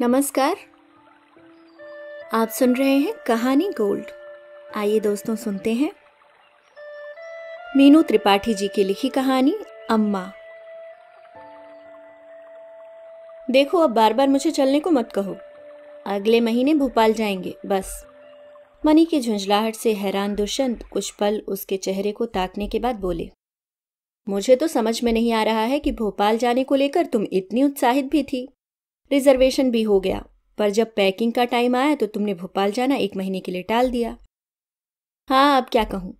नमस्कार आप सुन रहे हैं कहानी गोल्ड आइए दोस्तों सुनते हैं मीनू त्रिपाठी जी की लिखी कहानी अम्मा देखो अब बार बार मुझे चलने को मत कहो अगले महीने भोपाल जाएंगे बस मनी की झुंझलाहट से हैरान दुष्यंत कुछ पल उसके चेहरे को ताकने के बाद बोले मुझे तो समझ में नहीं आ रहा है कि भोपाल जाने को लेकर तुम इतनी उत्साहित भी थी रिजर्वेशन भी हो गया पर जब पैकिंग का टाइम आया तो तुमने भोपाल जाना एक महीने के लिए टाल दिया हाँ अब क्या कहूँ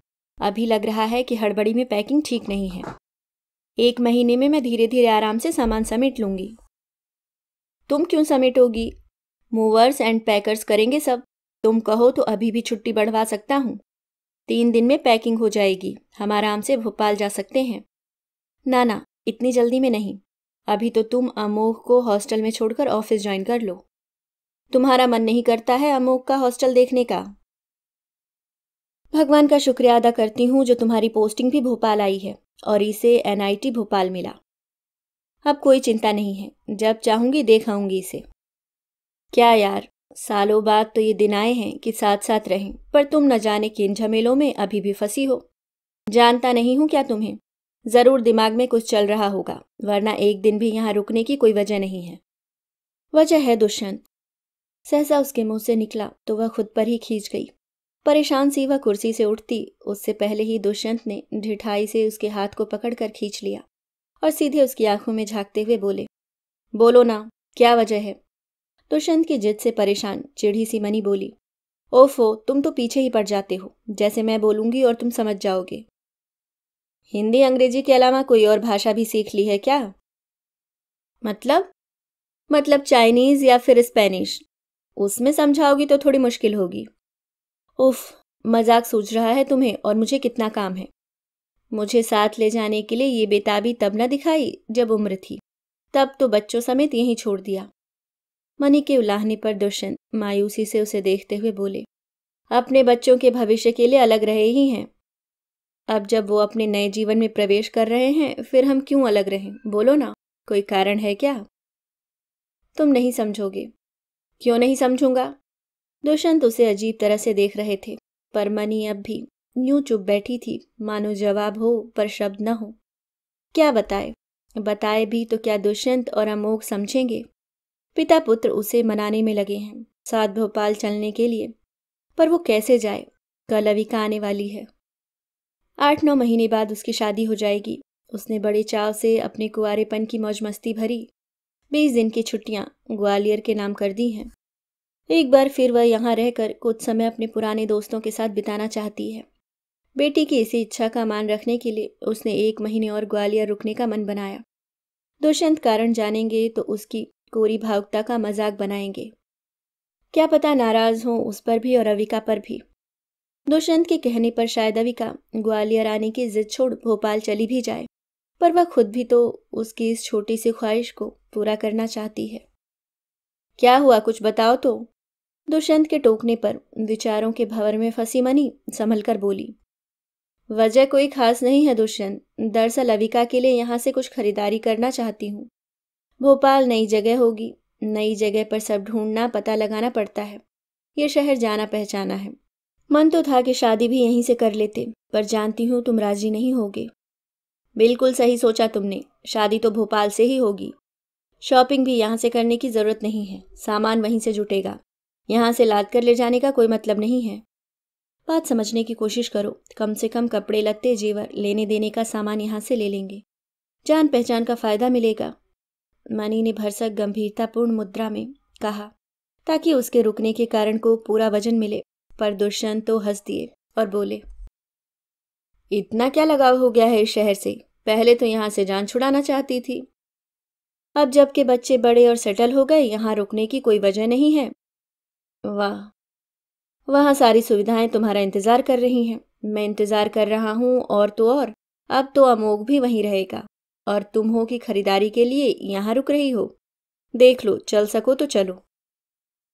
अभी लग रहा है कि हड़बड़ी में पैकिंग ठीक नहीं है एक महीने में मैं धीरे धीरे आराम से सामान समेट लूँगी तुम क्यों समेटोगी मूवर्स एंड पैकर्स करेंगे सब तुम कहो तो अभी भी छुट्टी बढ़वा सकता हूँ तीन दिन में पैकिंग हो जाएगी हम आराम से भोपाल जा सकते हैं ना ना इतनी जल्दी में नहीं अभी तो तुम अमोह को हॉस्टल में छोड़कर ऑफिस ज्वाइन कर लो तुम्हारा मन नहीं करता है अमोह का हॉस्टल देखने का भगवान का शुक्रिया अदा करती हूँ जो तुम्हारी पोस्टिंग भी भोपाल आई है और इसे एनआईटी भोपाल मिला अब कोई चिंता नहीं है जब चाहूंगी देखाऊंगी इसे क्या यार सालों बाद तो ये दिन आए हैं कि साथ साथ रहें पर तुम न जाने किन झमेलों में अभी भी फंसी हो जानता नहीं हूं क्या तुम्हें ज़रूर दिमाग में कुछ चल रहा होगा वरना एक दिन भी यहाँ रुकने की कोई वजह नहीं है वजह है दुष्यंत सहसा उसके मुंह से निकला तो वह खुद पर ही खींच गई परेशान सी वह कुर्सी से उठती उससे पहले ही दुष्यंत ने ढिठाई से उसके हाथ को पकड़कर खींच लिया और सीधे उसकी आंखों में झांकते हुए बोले बोलो ना क्या वजह है दुष्यंत की जिद से परेशान चिढ़ी सी मनी बोली ओफो तुम तो पीछे ही पड़ जाते हो जैसे मैं बोलूंगी और तुम समझ जाओगे हिंदी अंग्रेजी के अलावा कोई और भाषा भी सीख ली है क्या मतलब मतलब चाइनीज या फिर स्पेनिश उसमें समझाओगी तो थोड़ी मुश्किल होगी उफ मजाक सूझ रहा है तुम्हें और मुझे कितना काम है मुझे साथ ले जाने के लिए ये बेताबी तब न दिखाई जब उम्र थी तब तो बच्चों समेत यहीं छोड़ दिया मनी के उलाहने पर दुष्यंत मायूसी से उसे देखते हुए बोले अपने बच्चों के भविष्य के लिए अलग रहे ही हैं अब जब वो अपने नए जीवन में प्रवेश कर रहे हैं फिर हम क्यों अलग रहें बोलो ना कोई कारण है क्या तुम नहीं समझोगे क्यों नहीं समझूंगा दुष्यंत उसे अजीब तरह से देख रहे थे पर मनी अब भी यूं चुप बैठी थी मानो जवाब हो पर शब्द न हो क्या बताए बताए भी तो क्या दुष्यंत और अमोघ समझेंगे पिता पुत्र उसे मनाने में लगे हैं साथ भोपाल चलने के लिए पर वो कैसे जाए कल अविका आने वाली है आठ नौ महीने बाद उसकी शादी हो जाएगी उसने बड़े चाव से अपने कुआरेपन की मौज मस्ती भरी बीस दिन की छुट्टियाँ ग्वालियर के नाम कर दी हैं एक बार फिर वह यहाँ रहकर कुछ समय अपने पुराने दोस्तों के साथ बिताना चाहती है बेटी की इसी इच्छा का मान रखने के लिए उसने एक महीने और ग्वालियर रुकने का मन बनाया दुष्यंत कारण जानेंगे तो उसकी कोरी भावुकता का मजाक बनाएंगे क्या पता नाराज हों उस पर भी और रविका पर भी दुष्यंत के कहने पर शायद अविका ग्वालियर आने की जिद छोड़ भोपाल चली भी जाए पर वह खुद भी तो उसकी इस छोटी सी ख्वाहिश को पूरा करना चाहती है क्या हुआ कुछ बताओ तो दुष्यंत के टोकने पर विचारों के भंवर में फंसी मनी संभल कर बोली वजह कोई खास नहीं है दुष्यंत दरअसल अविका के लिए यहाँ से कुछ खरीदारी करना चाहती हूँ भोपाल नई जगह होगी नई जगह पर सब ढूंढना पता लगाना पड़ता है ये शहर जाना पहचाना है मन तो था कि शादी भी यहीं से कर लेते पर जानती हूँ तुम राजी नहीं होगे बिल्कुल सही सोचा तुमने शादी तो भोपाल से ही होगी शॉपिंग भी यहाँ से करने की ज़रूरत नहीं है सामान वहीं से जुटेगा यहाँ से लाद कर ले जाने का कोई मतलब नहीं है बात समझने की कोशिश करो कम से कम कपड़े लत्ते जेवर लेने देने का सामान यहाँ से ले लेंगे जान पहचान का फ़ायदा मिलेगा मनी ने भरसक गंभीरतापूर्ण मुद्रा में कहा ताकि उसके रुकने के कारण को पूरा वजन मिले पर दुष्यंत तो हंस दिए और बोले इतना क्या लगाव हो गया है इस शहर से पहले तो यहां से जान छुड़ाना चाहती थी अब जबकि बच्चे बड़े और सेटल हो गए यहाँ रुकने की कोई वजह नहीं है वाह वहां सारी सुविधाएं तुम्हारा इंतज़ार कर रही हैं मैं इंतज़ार कर रहा हूं और तो और अब तो अमोघ भी वहीं रहेगा और तुम हो कि खरीदारी के लिए यहाँ रुक रही हो देख लो चल सको तो चलो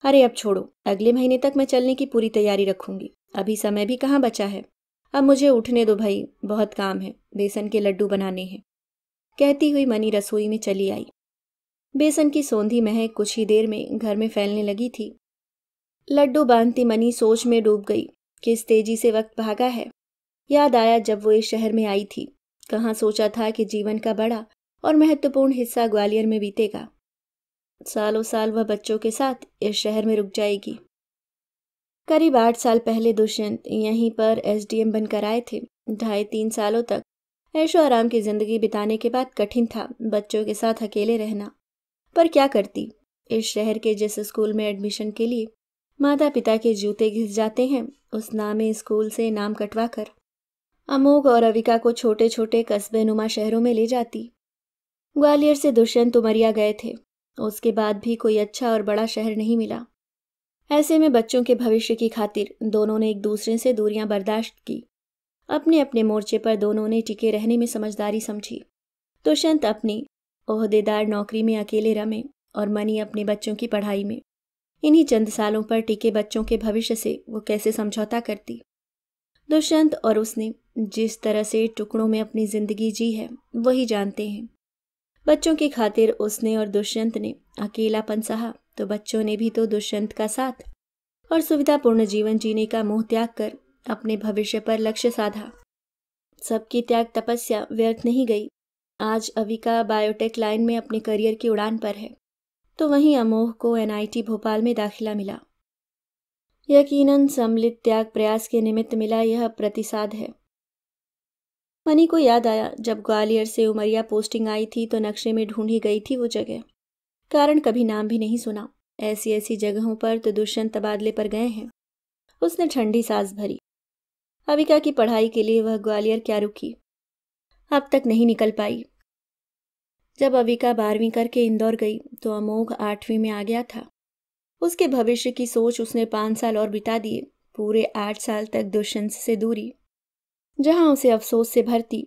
अरे अब छोड़ो अगले महीने तक मैं चलने की पूरी तैयारी रखूंगी अभी समय भी कहाँ बचा है अब मुझे उठने दो भाई बहुत काम है बेसन के लड्डू बनाने हैं कहती हुई मनी रसोई में चली आई बेसन की सौंधी महक कुछ ही देर में घर में फैलने लगी थी लड्डू बांधती मनी सोच में डूब गई किस तेजी से वक्त भागा है याद आया जब वो इस शहर में आई थी कहाँ सोचा था कि जीवन का बड़ा और महत्वपूर्ण हिस्सा ग्वालियर में बीतेगा सालों साल वह बच्चों के साथ इस शहर में रुक जाएगी करीब आठ साल पहले दुष्यंत यहीं पर एसडीएम बनकर आए थे ढाई तीन सालों तक ऐशो आराम की जिंदगी बिताने के बाद कठिन था बच्चों के साथ अकेले रहना पर क्या करती इस शहर के जिस स्कूल में एडमिशन के लिए माता पिता के जूते घिस जाते हैं उस नामे स्कूल से नाम कटवा कर अमोघ और अविका को छोटे छोटे कस्बे नुमा शहरों में ले जाती ग्वालियर से दुष्यंत उमरिया गए थे उसके बाद भी कोई अच्छा और बड़ा शहर नहीं मिला ऐसे में बच्चों के भविष्य की खातिर दोनों ने एक दूसरे से दूरियां बर्दाश्त की अपने अपने मोर्चे पर दोनों ने टिके रहने में समझदारी समझी दुष्यंत अपनी ओहदेदार नौकरी में अकेले रमे और मनी अपने बच्चों की पढ़ाई में इन्हीं चंद सालों पर टिके बच्चों के भविष्य से वो कैसे समझौता करती दुष्यंत और उसने जिस तरह से टुकड़ों में अपनी जिंदगी जी है वही जानते हैं बच्चों की खातिर उसने और दुष्यंत ने अकेलापन सहा तो बच्चों ने भी तो दुष्यंत का साथ और सुविधापूर्ण जीवन जीने का मोह त्याग कर अपने भविष्य पर लक्ष्य साधा सबकी त्याग तपस्या व्यर्थ नहीं गई आज अविका बायोटेक लाइन में अपने करियर की उड़ान पर है तो वहीं अमोह को एनआईटी भोपाल में दाखिला मिला यकीनन सम्मिलित त्याग प्रयास के निमित्त मिला यह प्रतिसाद है मनी को याद आया जब ग्वालियर से उमरिया पोस्टिंग आई थी तो नक्शे में ढूंढी गई थी वो जगह कारण कभी नाम भी नहीं सुना ऐसी ऐसी जगहों पर तो दुष्यंत तबादले पर गए हैं उसने ठंडी सांस भरी अविका की पढ़ाई के लिए वह ग्वालियर क्या रुकी अब तक नहीं निकल पाई जब अविका बारहवीं करके इंदौर गई तो अमोघ आठवीं में आ गया था उसके भविष्य की सोच उसने पाँच साल और बिता दिए पूरे आठ साल तक दुष्यंत से दूरी जहां उसे अफसोस से भरती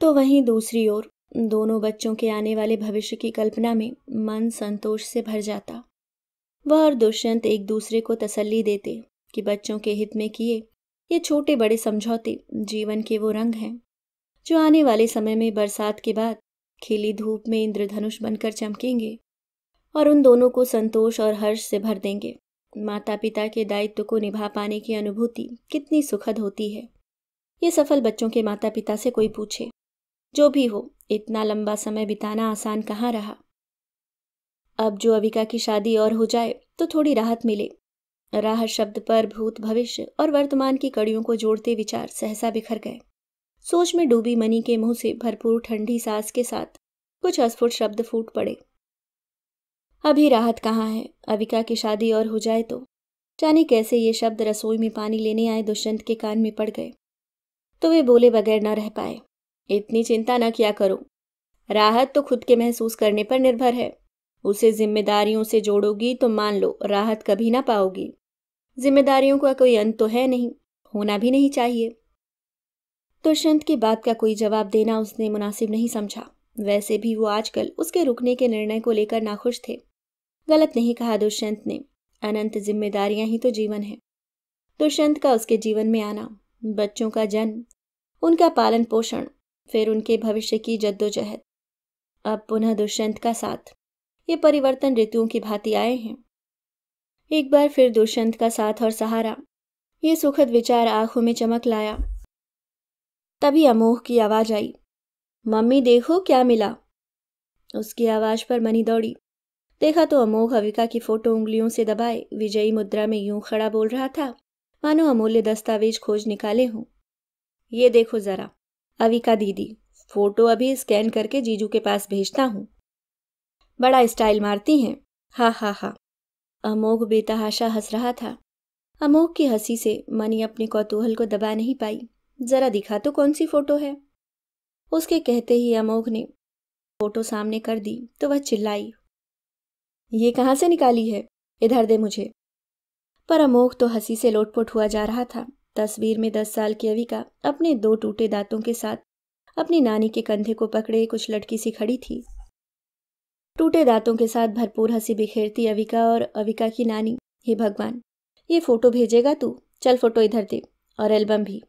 तो वहीं दूसरी ओर दोनों बच्चों के आने वाले भविष्य की कल्पना में मन संतोष से भर जाता वह और दुष्यंत एक दूसरे को तसल्ली देते कि बच्चों के हित में किए ये छोटे बड़े समझौते जीवन के वो रंग हैं जो आने वाले समय में बरसात के बाद खिली धूप में इंद्रधनुष बनकर चमकेंगे और उन दोनों को संतोष और हर्ष से भर देंगे माता पिता के दायित्व को निभा पाने की अनुभूति कितनी सुखद होती है ये सफल बच्चों के माता पिता से कोई पूछे जो भी हो इतना लंबा समय बिताना आसान कहाँ रहा अब जो अविका की शादी और हो जाए तो थोड़ी राहत मिले राह शब्द पर भूत भविष्य और वर्तमान की कड़ियों को जोड़ते विचार सहसा बिखर गए सोच में डूबी मनी के मुंह से भरपूर ठंडी सांस के साथ कुछ अस्फुट शब्द फूट पड़े अभी राहत कहाँ है अविका की शादी और हो जाए तो जाने कैसे ये शब्द रसोई में पानी लेने आए दुष्यंत के कान में पड़ गए तो वे बोले बगैर न रह पाए इतनी चिंता न किया करो राहत तो खुद के महसूस करने पर निर्भर है उसे जिम्मेदारियों से जोड़ोगी तो मान लो राहत कभी ना पाओगी जिम्मेदारियों का कोई अंत तो है नहीं होना भी नहीं चाहिए दुष्यंत तो की बात का कोई जवाब देना उसने मुनासिब नहीं समझा वैसे भी वो आजकल उसके रुकने के निर्णय को लेकर नाखुश थे गलत नहीं कहा दुष्यंत ने अनंत जिम्मेदारियां ही तो जीवन है दुष्यंत तो का उसके जीवन में आना बच्चों का जन्म उनका पालन पोषण फिर उनके भविष्य की जद्दोजहद अब पुनः दुष्यंत का साथ ये परिवर्तन ऋतुओं की भांति आए हैं एक बार फिर दुष्यंत का साथ और सहारा ये सुखद विचार आंखों में चमक लाया तभी अमोह की आवाज आई मम्मी देखो क्या मिला उसकी आवाज पर मनी दौड़ी देखा तो अमोघ अविका की फोटो उंगलियों से दबाए विजयी मुद्रा में यूं खड़ा बोल रहा था मानो अमूल्य दस्तावेज खोज निकाले हों ये देखो ज़रा अविका दीदी फोटो अभी स्कैन करके जीजू के पास भेजता हूँ बड़ा स्टाइल मारती हैं हा हा हा अमोघ बेतहाशा हंस रहा था अमोघ की हंसी से मनी अपने कौतूहल को दबा नहीं पाई जरा दिखा तो कौन सी फोटो है उसके कहते ही अमोघ ने फोटो सामने कर दी तो वह चिल्लाई ये कहाँ से निकाली है इधर दे मुझे पर अमोघ तो हंसी से लोटपोट हुआ जा रहा था तस्वीर में दस साल की अविका अपने दो टूटे दांतों के साथ अपनी नानी के कंधे को पकड़े कुछ लड़की सी खड़ी थी टूटे दांतों के साथ भरपूर हंसी बिखेरती अविका और अविका की नानी हे भगवान ये फोटो भेजेगा तू चल फोटो इधर दे और एल्बम भी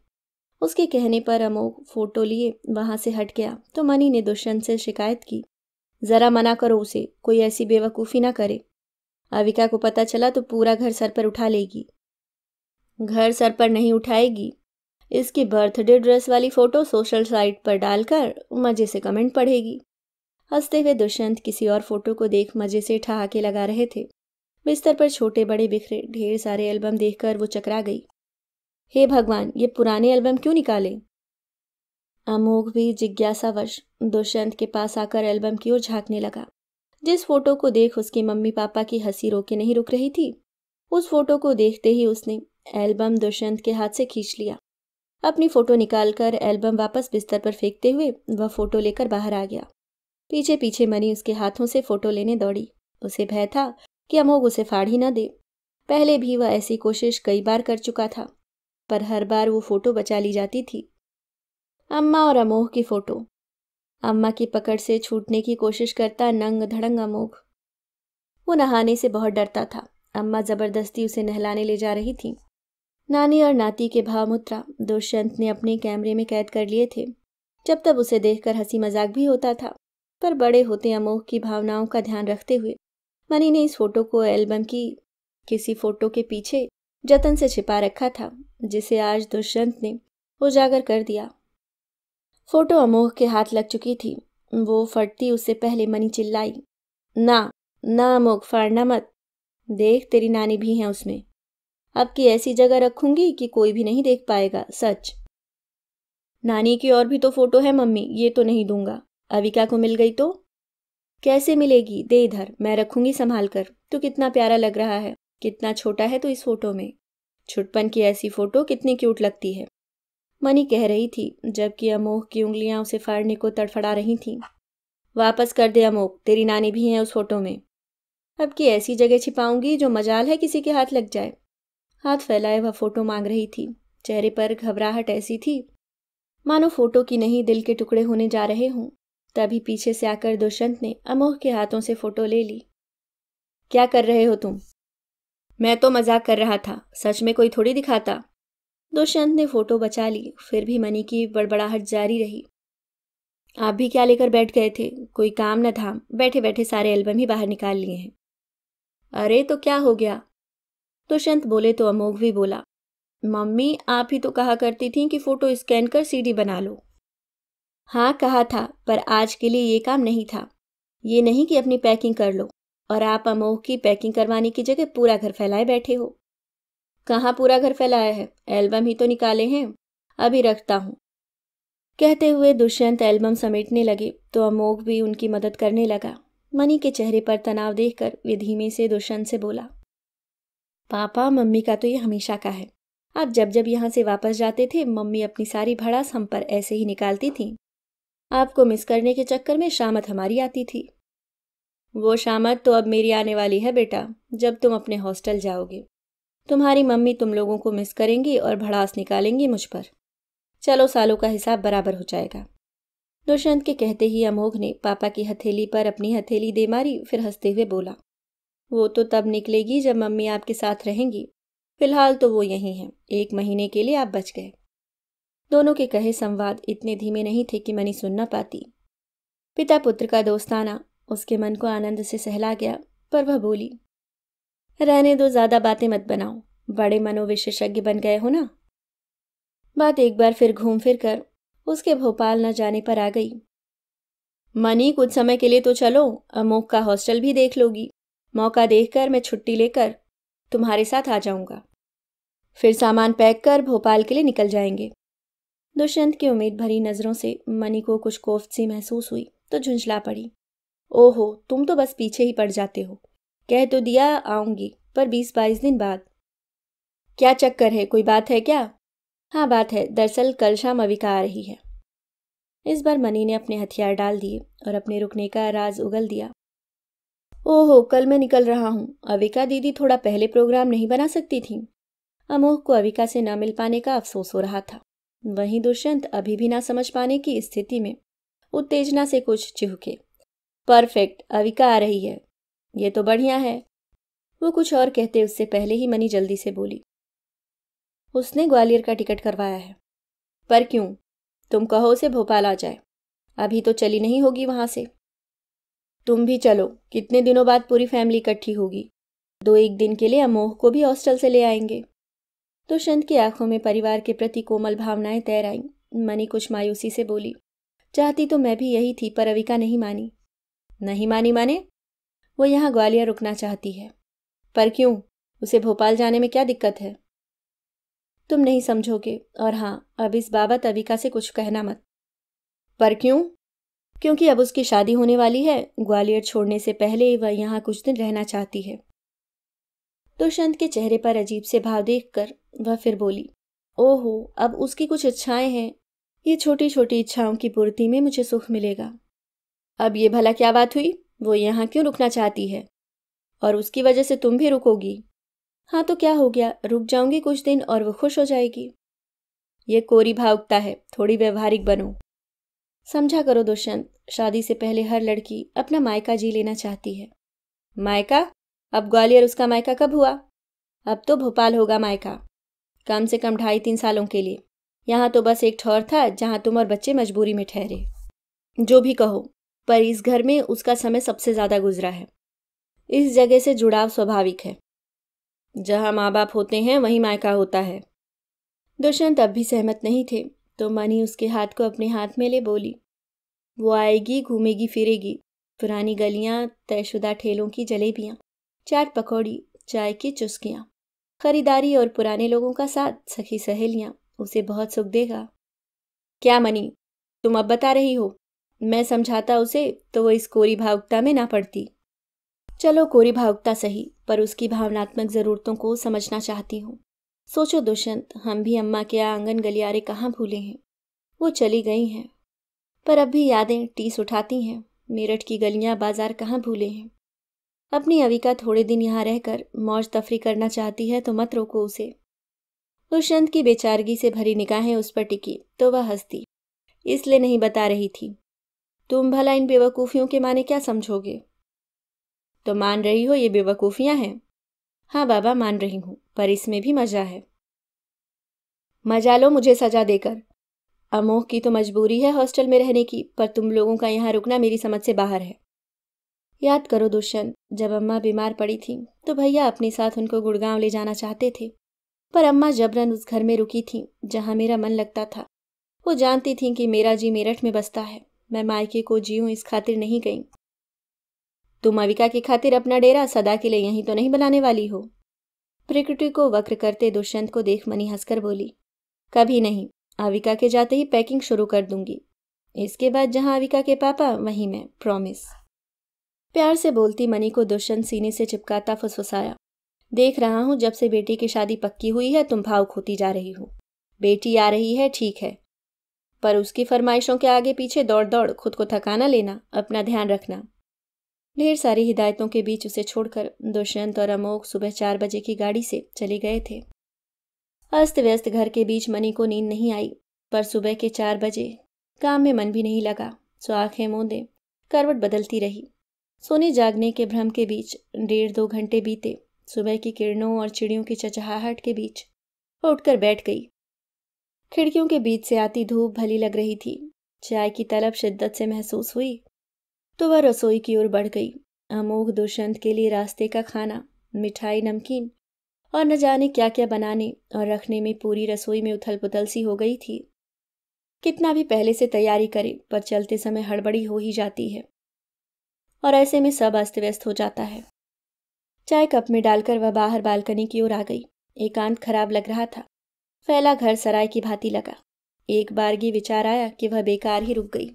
उसके कहने पर अमोघ फोटो लिए वहां से हट गया तो मनी ने दुष्यंत से शिकायत की जरा मना करो उसे कोई ऐसी बेवकूफ़ी ना करे अविका को पता चला तो पूरा घर सर पर उठा लेगी घर सर पर नहीं उठाएगी इसकी बर्थडे ड्रेस वाली फ़ोटो सोशल साइट पर डालकर मज़े से कमेंट पढ़ेगी हंसते हुए दुष्यंत किसी और फोटो को देख मज़े से ठहाके लगा रहे थे बिस्तर पर छोटे बड़े बिखरे ढेर सारे एल्बम देखकर वो चकरा गई हे भगवान ये पुराने एल्बम क्यों निकाले अमोघ भी जिज्ञासावश दुष्यंत के पास आकर एल्बम की ओर झांकने लगा जिस फोटो को देख उसके मम्मी पापा की हंसी रोके नहीं रुक रही थी उस फोटो को देखते ही उसने एल्बम दुष्यंत के हाथ से खींच लिया अपनी फ़ोटो निकालकर एल्बम वापस बिस्तर पर फेंकते हुए वह फ़ोटो लेकर बाहर आ गया पीछे पीछे मनी उसके हाथों से फ़ोटो लेने दौड़ी उसे भय था कि अमोघ उसे फाड़ ही ना दे पहले भी वह ऐसी कोशिश कई बार कर चुका था पर हर बार वो फ़ोटो बचा ली जाती थी अम्मा और अमोह की फ़ोटो अम्मा की पकड़ से छूटने की कोशिश करता नंग धड़ंग अमोघ वो नहाने से बहुत डरता था अम्मा जबरदस्ती उसे नहलाने ले जा रही थी नानी और नाती के भावमुत्रा दुष्यंत ने अपने कैमरे में कैद कर लिए थे जब तब उसे देखकर हंसी मजाक भी होता था पर बड़े होते अमोह की भावनाओं का ध्यान रखते हुए मनी ने इस फोटो को एल्बम की किसी फोटो के पीछे जतन से छिपा रखा था जिसे आज दुष्यंत ने उजागर कर दिया फोटो अमोह के हाथ लग चुकी थी वो फटती उससे पहले मनी चिल्लाई ना ना अमोख फाड़ना मत देख तेरी नानी भी है उसमें अब की ऐसी जगह रखूंगी कि कोई भी नहीं देख पाएगा सच नानी की और भी तो फोटो है मम्मी ये तो नहीं दूंगा अविका को मिल गई तो कैसे मिलेगी दे इधर मैं रखूंगी संभाल कर तो कितना प्यारा लग रहा है कितना छोटा है तो इस फोटो में छुटपन की ऐसी फोटो कितनी क्यूट लगती है मनी कह रही थी जबकि अमोह की उंगलियां उसे फाड़ने को तड़फड़ा रही थीं वापस कर दे अमोक तेरी नानी भी है उस फोटो में अब की ऐसी जगह छिपाऊंगी जो मजाल है किसी के हाथ लग जाए हाथ फैलाए वह फोटो मांग रही थी चेहरे पर घबराहट ऐसी थी मानो फोटो की नहीं दिल के टुकड़े होने जा रहे हों तभी पीछे से आकर दुष्यंत ने अमोह के हाथों से फोटो ले ली क्या कर रहे हो तुम मैं तो मजाक कर रहा था सच में कोई थोड़ी दिखाता दुष्यंत ने फोटो बचा ली फिर भी मनी की बड़बड़ाहट जारी रही आप भी क्या लेकर बैठ गए थे कोई काम न था बैठे बैठे सारे एल्बम ही बाहर निकाल लिए हैं अरे तो क्या हो गया दुष्यंत तो बोले तो अमोघ भी बोला मम्मी आप ही तो कहा करती थी कि फोटो स्कैन कर सीडी बना लो हाँ कहा था पर आज के लिए ये काम नहीं था ये नहीं कि अपनी पैकिंग कर लो और आप अमोह की पैकिंग करवाने की जगह पूरा घर फैलाए बैठे हो कहाँ पूरा घर फैलाया है एल्बम ही तो निकाले हैं अभी रखता हूँ कहते हुए दुष्यंत एल्बम समेटने लगे तो अमोघ भी उनकी मदद करने लगा मनी के चेहरे पर तनाव देखकर वे धीमे से दुष्यंत से बोला पापा मम्मी का तो ये हमेशा का है आप जब जब यहाँ से वापस जाते थे मम्मी अपनी सारी भड़ास हम पर ऐसे ही निकालती थी आपको मिस करने के चक्कर में शामत हमारी आती थी वो शामत तो अब मेरी आने वाली है बेटा जब तुम अपने हॉस्टल जाओगे तुम्हारी मम्मी तुम लोगों को मिस करेंगी और भड़ास निकालेंगी मुझ पर चलो सालों का हिसाब बराबर हो जाएगा दुष्यंत के कहते ही अमोघ ने पापा की हथेली पर अपनी हथेली दे मारी फिर हंसते हुए बोला वो तो तब निकलेगी जब मम्मी आपके साथ रहेंगी फिलहाल तो वो यहीं हैं एक महीने के लिए आप बच गए दोनों के कहे संवाद इतने धीमे नहीं थे कि मनी सुन ना पाती पिता पुत्र का दोस्ताना उसके मन को आनंद से सहला गया पर वह बोली रहने दो ज्यादा बातें मत बनाओ बड़े मनोविशेषज्ञ बन गए हो ना बात एक बार फिर घूम फिर कर उसके भोपाल न जाने पर आ गई मनी कुछ समय के लिए तो चलो अमोक का हॉस्टल भी देख लोगी मौका देखकर मैं छुट्टी लेकर तुम्हारे साथ आ जाऊंगा फिर सामान पैक कर भोपाल के लिए निकल जाएंगे दुष्यंत की उम्मीद भरी नज़रों से मनी को कुछ कोफ्त सी महसूस हुई तो झुंझला पड़ी ओहो तुम तो बस पीछे ही पड़ जाते हो कह तो दिया आऊंगी पर बीस बाईस दिन बाद क्या चक्कर है कोई बात है क्या हाँ बात है दरअसल कल शाम अविका आ रही है इस बार मनी ने अपने हथियार डाल दिए और अपने रुकने का राज उगल दिया ओहो कल मैं निकल रहा हूँ अविका दीदी थोड़ा पहले प्रोग्राम नहीं बना सकती थी अमोह को अविका से न मिल पाने का अफसोस हो रहा था वहीं दुष्यंत अभी भी ना समझ पाने की स्थिति में उत्तेजना से कुछ चिहके परफेक्ट अविका आ रही है ये तो बढ़िया है वो कुछ और कहते उससे पहले ही मनी जल्दी से बोली उसने ग्वालियर का टिकट करवाया है पर क्यों तुम कहो उसे भोपाल आ जाए अभी तो चली नहीं होगी वहां से तुम भी चलो कितने दिनों बाद पूरी फैमिली इकट्ठी होगी दो एक दिन के लिए अमोह को भी हॉस्टल से ले आएंगे तो शंत की आंखों में परिवार के प्रति कोमल भावनाएं तैर आईं मनी कुछ मायूसी से बोली चाहती तो मैं भी यही थी पर अविका नहीं मानी नहीं मानी माने वो यहाँ ग्वालियर रुकना चाहती है पर क्यों उसे भोपाल जाने में क्या दिक्कत है तुम नहीं समझोगे और हाँ अब इस बाबत अविका से कुछ कहना मत पर क्यों क्योंकि अब उसकी शादी होने वाली है ग्वालियर छोड़ने से पहले वह यहाँ कुछ दिन रहना चाहती है दुष्यंत तो के चेहरे पर अजीब से भाव देखकर वह फिर बोली ओहो अब उसकी कुछ इच्छाएं हैं ये छोटी छोटी इच्छाओं की पूर्ति में मुझे सुख मिलेगा अब ये भला क्या बात हुई वो यहाँ क्यों रुकना चाहती है और उसकी वजह से तुम भी रुकोगी हाँ तो क्या हो गया रुक जाऊंगी कुछ दिन और वो खुश हो जाएगी ये कोरी भावुकता है थोड़ी व्यवहारिक बनो समझा करो दुष्यंत शादी से पहले हर लड़की अपना मायका जी लेना चाहती है मायका अब ग्वालियर उसका मायका कब हुआ अब तो भोपाल होगा मायका कम से कम ढाई तीन सालों के लिए यहाँ तो बस एक ठौर था जहाँ तुम और बच्चे मजबूरी में ठहरे जो भी कहो पर इस घर में उसका समय सबसे ज़्यादा गुजरा है इस जगह से जुड़ाव स्वाभाविक है जहां माँ बाप होते हैं वहीं मायका होता है दुष्यंत अब भी सहमत नहीं थे तो मनी उसके हाथ को अपने हाथ में ले बोली वो आएगी घूमेगी फिरेगी पुरानी गलियां तयशुदा ठेलों की जलेबियां चाट पकौड़ी चाय की चुस्कियां खरीदारी और पुराने लोगों का साथ सखी सहेलियां उसे बहुत सुख देगा क्या मनी तुम अब बता रही हो मैं समझाता उसे तो वो इस कोरी भावुकता में ना पड़ती चलो कोरी भावुकता सही पर उसकी भावनात्मक ज़रूरतों को समझना चाहती हूँ सोचो दुष्यंत हम भी अम्मा के आंगन गलियारे कहाँ भूले हैं वो चली गई हैं पर अब भी यादें टीस उठाती हैं मेरठ की गलियां बाजार कहाँ भूले हैं अपनी अविका थोड़े दिन यहाँ रहकर मौज तफरी करना चाहती है तो मत रोको उसे दुष्यंत की बेचारगी से भरी निकाहें उस पर टिकी तो वह हंसती इसलिए नहीं बता रही थी तुम भला इन बेवकूफ़ियों के माने क्या समझोगे तो मान रही हो ये बेवकूफियां हैं हाँ बाबा मान रही हूं पर इसमें भी मज़ा है मजा लो मुझे सजा देकर अमोह की तो मजबूरी है हॉस्टल में रहने की पर तुम लोगों का यहाँ रुकना मेरी समझ से बाहर है याद करो दुष्यंत जब अम्मा बीमार पड़ी थी तो भैया अपने साथ उनको गुड़गांव ले जाना चाहते थे पर अम्मा जबरन उस घर में रुकी थी जहां मेरा मन लगता था वो जानती थी कि मेरा जी मेरठ में बसता है मैं मायके को जीऊँ इस खातिर नहीं गई तुम अविका की खातिर अपना डेरा सदा के लिए यहीं तो नहीं बनाने वाली हो प्रकृति को वक्र करते दुष्यंत को देख मनी हंसकर बोली कभी नहीं अविका के जाते ही पैकिंग शुरू कर दूंगी इसके बाद जहां अविका के पापा वहीं मैं प्रॉमिस प्यार से बोलती मनी को दुष्यंत सीने से चिपकाता फुसफुसाया देख रहा हूं जब से बेटी की शादी पक्की हुई है तुम भाव खोती जा रही हो बेटी आ रही है ठीक है पर उसकी फरमाइशों के आगे पीछे दौड़ दौड़ खुद को थकाना लेना अपना ध्यान रखना ढेर सारी हिदायतों के बीच उसे छोड़कर दुष्यंत और अमोक सुबह चार बजे की गाड़ी से चले गए थे अस्त व्यस्त घर के बीच मनी को नींद नहीं आई पर सुबह के चार बजे काम में मन भी नहीं लगा सो आंखें मोंदे करवट बदलती रही सोने जागने के भ्रम के बीच डेढ़ दो घंटे बीते सुबह की किरणों और चिड़ियों की चचहाहट के बीच उठकर बैठ गई खिड़कियों के बीच से आती धूप भली लग रही थी चाय की तलब शिद्दत से महसूस हुई तो वह रसोई की ओर बढ़ गई अमोघ दुष्यंत के लिए रास्ते का खाना मिठाई नमकीन और न जाने क्या क्या बनाने और रखने में पूरी रसोई में उथल पुथल सी हो गई थी कितना भी पहले से तैयारी करे पर चलते समय हड़बड़ी हो ही जाती है और ऐसे में सब अस्त व्यस्त हो जाता है चाय कप में डालकर वह बाहर बालकनी की ओर आ गई एकांत खराब लग रहा था फैला घर सराय की भांति लगा एक बारगी विचार आया कि वह बेकार ही रुक गई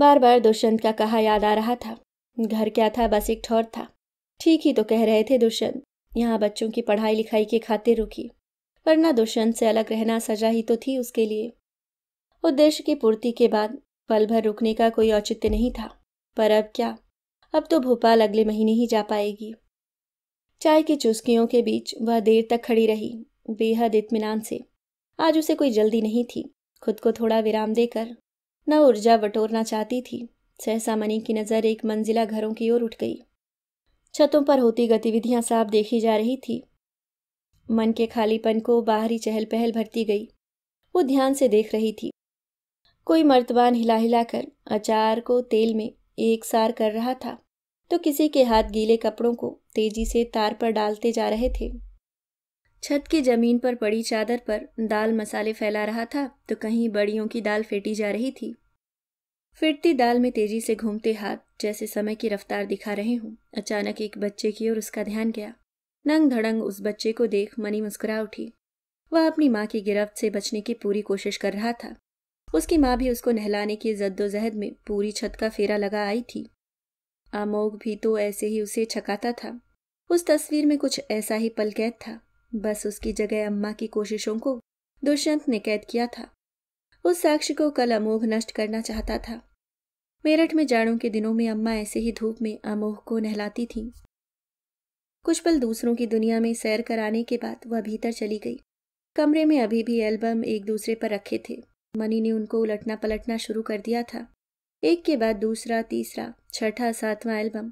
बार बार दुष्यंत का कहा याद आ रहा था घर क्या था बस एक ठौर था ठीक ही तो कह रहे थे दुष्यंत यहाँ बच्चों की पढ़ाई लिखाई के खातिर रुकी वरना दुष्यंत से अलग रहना सजा ही तो थी उसके लिए उद्देश्य की पूर्ति के बाद पल भर रुकने का कोई औचित्य नहीं था पर अब क्या अब तो भोपाल अगले महीने ही जा पाएगी चाय की चुस्कियों के बीच वह देर तक खड़ी रही बेहद इतमान से आज उसे कोई जल्दी नहीं थी खुद को थोड़ा विराम देकर न ऊर्जा बटोरना चाहती थी सहसा मनी की नज़र एक मंजिला घरों की ओर उठ गई छतों पर होती गतिविधियां साफ देखी जा रही थी मन के खालीपन को बाहरी चहल पहल भरती गई वो ध्यान से देख रही थी कोई मर्तबान हिला हिला कर अचार को तेल में एक सार कर रहा था तो किसी के हाथ गीले कपड़ों को तेजी से तार पर डालते जा रहे थे छत की जमीन पर पड़ी चादर पर दाल मसाले फैला रहा था तो कहीं बड़ियों की दाल फेटी जा रही थी फिरती दाल में तेजी से घूमते हाथ जैसे समय की रफ्तार दिखा रहे हूँ अचानक एक बच्चे की ओर उसका ध्यान गया नंग धड़ंग उस बच्चे को देख मनी मुस्कुरा उठी वह अपनी माँ की गिरफ्त से बचने की पूरी कोशिश कर रहा था उसकी माँ भी उसको नहलाने की जद्दोजहद में पूरी छत का फेरा लगा आई थी आमोग भी तो ऐसे ही उसे छकाता था उस तस्वीर में कुछ ऐसा ही पलकैद था बस उसकी जगह अम्मा की कोशिशों को दुष्यंत ने कैद किया था उस साक्ष्य को कल अमोघ नष्ट करना चाहता था मेरठ में जाड़ों के दिनों में अम्मा ऐसे ही धूप में अमोघ को नहलाती थीं कुछ पल दूसरों की दुनिया में सैर कराने के बाद वह भीतर चली गई कमरे में अभी भी एल्बम एक दूसरे पर रखे थे मनी ने उनको उलटना पलटना शुरू कर दिया था एक के बाद दूसरा तीसरा छठा सातवां एल्बम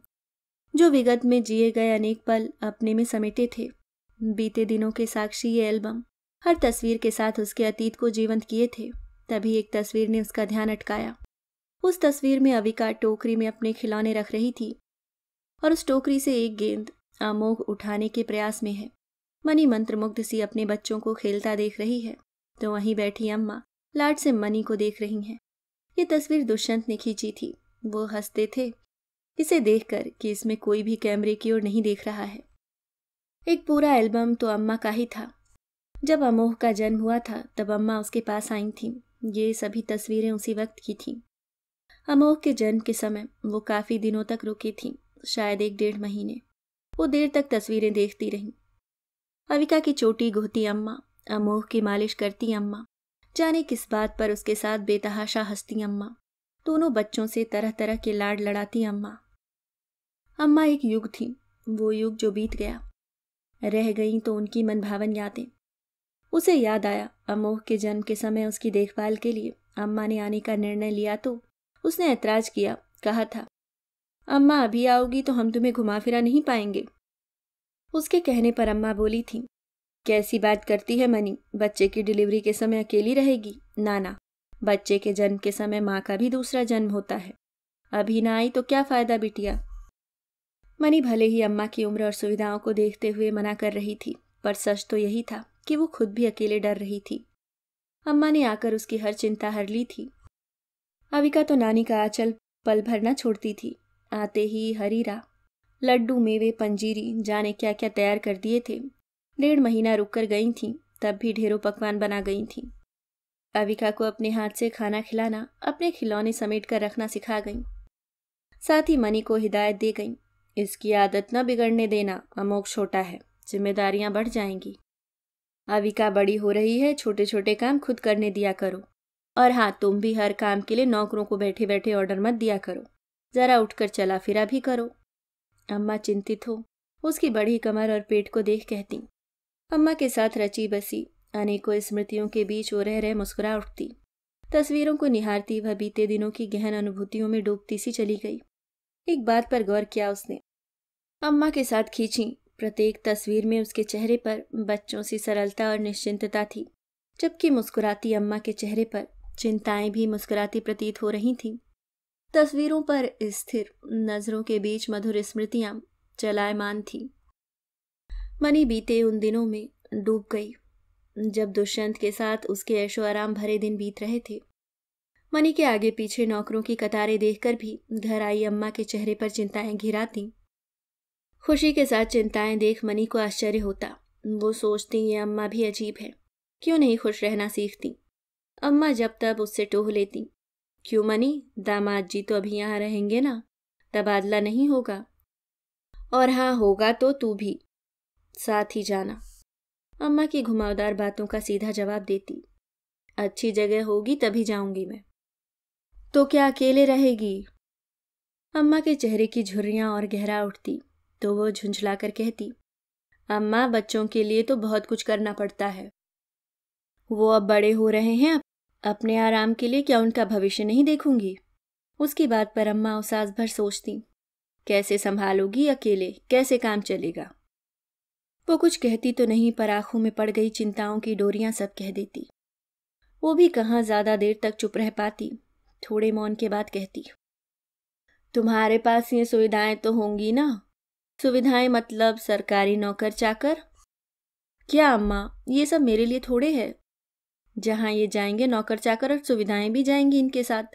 जो विगत में जिए गए अनेक पल अपने में समेटे थे बीते दिनों के साक्षी ये एल्बम हर तस्वीर के साथ उसके अतीत को जीवंत किए थे तभी एक तस्वीर ने उसका ध्यान अटकाया उस तस्वीर में अविका टोकरी में अपने खिलौने रख रही थी और उस टोकरी से एक गेंद अमोघ उठाने के प्रयास में है मनी मुग्ध सी अपने बच्चों को खेलता देख रही है तो वहीं बैठी अम्मा लाड से मनी को देख रही हैं ये तस्वीर दुष्यंत ने खींची थी वो हंसते थे इसे देखकर कि इसमें कोई भी कैमरे की ओर नहीं देख रहा है एक पूरा एल्बम तो अम्मा का ही था जब अमोह का जन्म हुआ था तब अम्मा उसके पास आई थीं ये सभी तस्वीरें उसी वक्त की थीं अमोह के जन्म के समय वो काफ़ी दिनों तक रुकी थीं शायद एक डेढ़ महीने वो देर तक तस्वीरें देखती रहीं अविका की चोटी गोहती अम्मा अमोह की मालिश करती अम्मा जाने किस बात पर उसके साथ बेतहाशा हंसती अम्मा दोनों बच्चों से तरह तरह के लाड लड़ाती अम्मा अम्मा एक युग थी वो युग जो बीत गया रह गईं तो उनकी मनभावन यादें उसे याद आया अमोह के जन्म के समय उसकी देखभाल के लिए अम्मा ने आने का निर्णय लिया तो उसने ऐतराज किया कहा था अम्मा अभी आओगी तो हम तुम्हें घुमा फिरा नहीं पाएंगे उसके कहने पर अम्मा बोली थी कैसी बात करती है मनी बच्चे की डिलीवरी के समय अकेली रहेगी नाना बच्चे के जन्म के समय माँ का भी दूसरा जन्म होता है अभी ना आई तो क्या फ़ायदा बिटिया मनी भले ही अम्मा की उम्र और सुविधाओं को देखते हुए मना कर रही थी पर सच तो यही था कि वो खुद भी अकेले डर रही थी अम्मा ने आकर उसकी हर चिंता हर ली थी अविका तो नानी का आंचल पल भरना छोड़ती थी आते ही हरीरा लड्डू मेवे पंजीरी जाने क्या क्या तैयार कर दिए थे डेढ़ महीना रुक कर गई थी तब भी ढेरों पकवान बना गई थी अविका को अपने हाथ से खाना खिलाना अपने खिलौने समेट कर रखना सिखा गई साथ ही मनी को हिदायत दे गई इसकी आदत न बिगड़ने देना अमोक छोटा है जिम्मेदारियां बढ़ जाएंगी अविका बड़ी हो रही है छोटे छोटे काम खुद करने दिया करो और हाँ तुम भी हर काम के लिए नौकरों को बैठे बैठे ऑर्डर मत दिया करो ज़रा उठकर चला फिरा भी करो अम्मा चिंतित हो उसकी बड़ी कमर और पेट को देख कहती अम्मा के साथ रची बसी अनेकों स्मृतियों के बीच वो रह रह मुस्कुरा उठती तस्वीरों को निहारती वह बीते दिनों की गहन अनुभूतियों में डूबती सी चली गई एक बात पर गौर किया उसने अम्मा के साथ खींची प्रत्येक तस्वीर में उसके चेहरे पर बच्चों सी सरलता और निश्चिंतता थी जबकि मुस्कुराती अम्मा के चेहरे पर चिंताएं भी मुस्कुराती प्रतीत हो रही थीं तस्वीरों पर स्थिर नजरों के बीच मधुर स्मृतियां चलायमान थी मनी बीते उन दिनों में डूब गई जब दुष्यंत के साथ उसके ऐशो आराम भरे दिन बीत रहे थे मनी के आगे पीछे नौकरों की कतारें देखकर भी घर आई अम्मा के चेहरे पर चिंताएं घिराती खुशी के साथ चिंताएं देख मनी को आश्चर्य होता वो सोचती ये अम्मा भी अजीब है क्यों नहीं खुश रहना सीखती अम्मा जब तब उससे टोह लेती क्यों मनी दामाद जी तो अभी यहाँ रहेंगे ना तबादला नहीं होगा और हाँ होगा तो तू भी साथ ही जाना अम्मा की घुमावदार बातों का सीधा जवाब देती अच्छी जगह होगी तभी जाऊंगी मैं तो क्या अकेले रहेगी अम्मा के चेहरे की झुर्रियां और गहरा उठती तो वो झुंझला कर कहती अम्मा बच्चों के लिए तो बहुत कुछ करना पड़ता है वो अब बड़े हो रहे हैं अपने आराम के लिए क्या उनका भविष्य नहीं देखूंगी उसकी बात पर अम्मा उसास भर सोचती कैसे संभालोगी अकेले कैसे काम चलेगा वो कुछ कहती तो नहीं पर आंखों में पड़ गई चिंताओं की डोरियां सब कह देती वो भी कहाँ ज्यादा देर तक चुप रह पाती थोड़े मौन के बाद कहती तुम्हारे पास ये सुविधाएं तो होंगी ना सुविधाएं मतलब सरकारी नौकर चाकर क्या अम्मा ये सब मेरे लिए थोड़े है जहां ये जाएंगे नौकर चाकर और सुविधाएं भी जाएंगी इनके साथ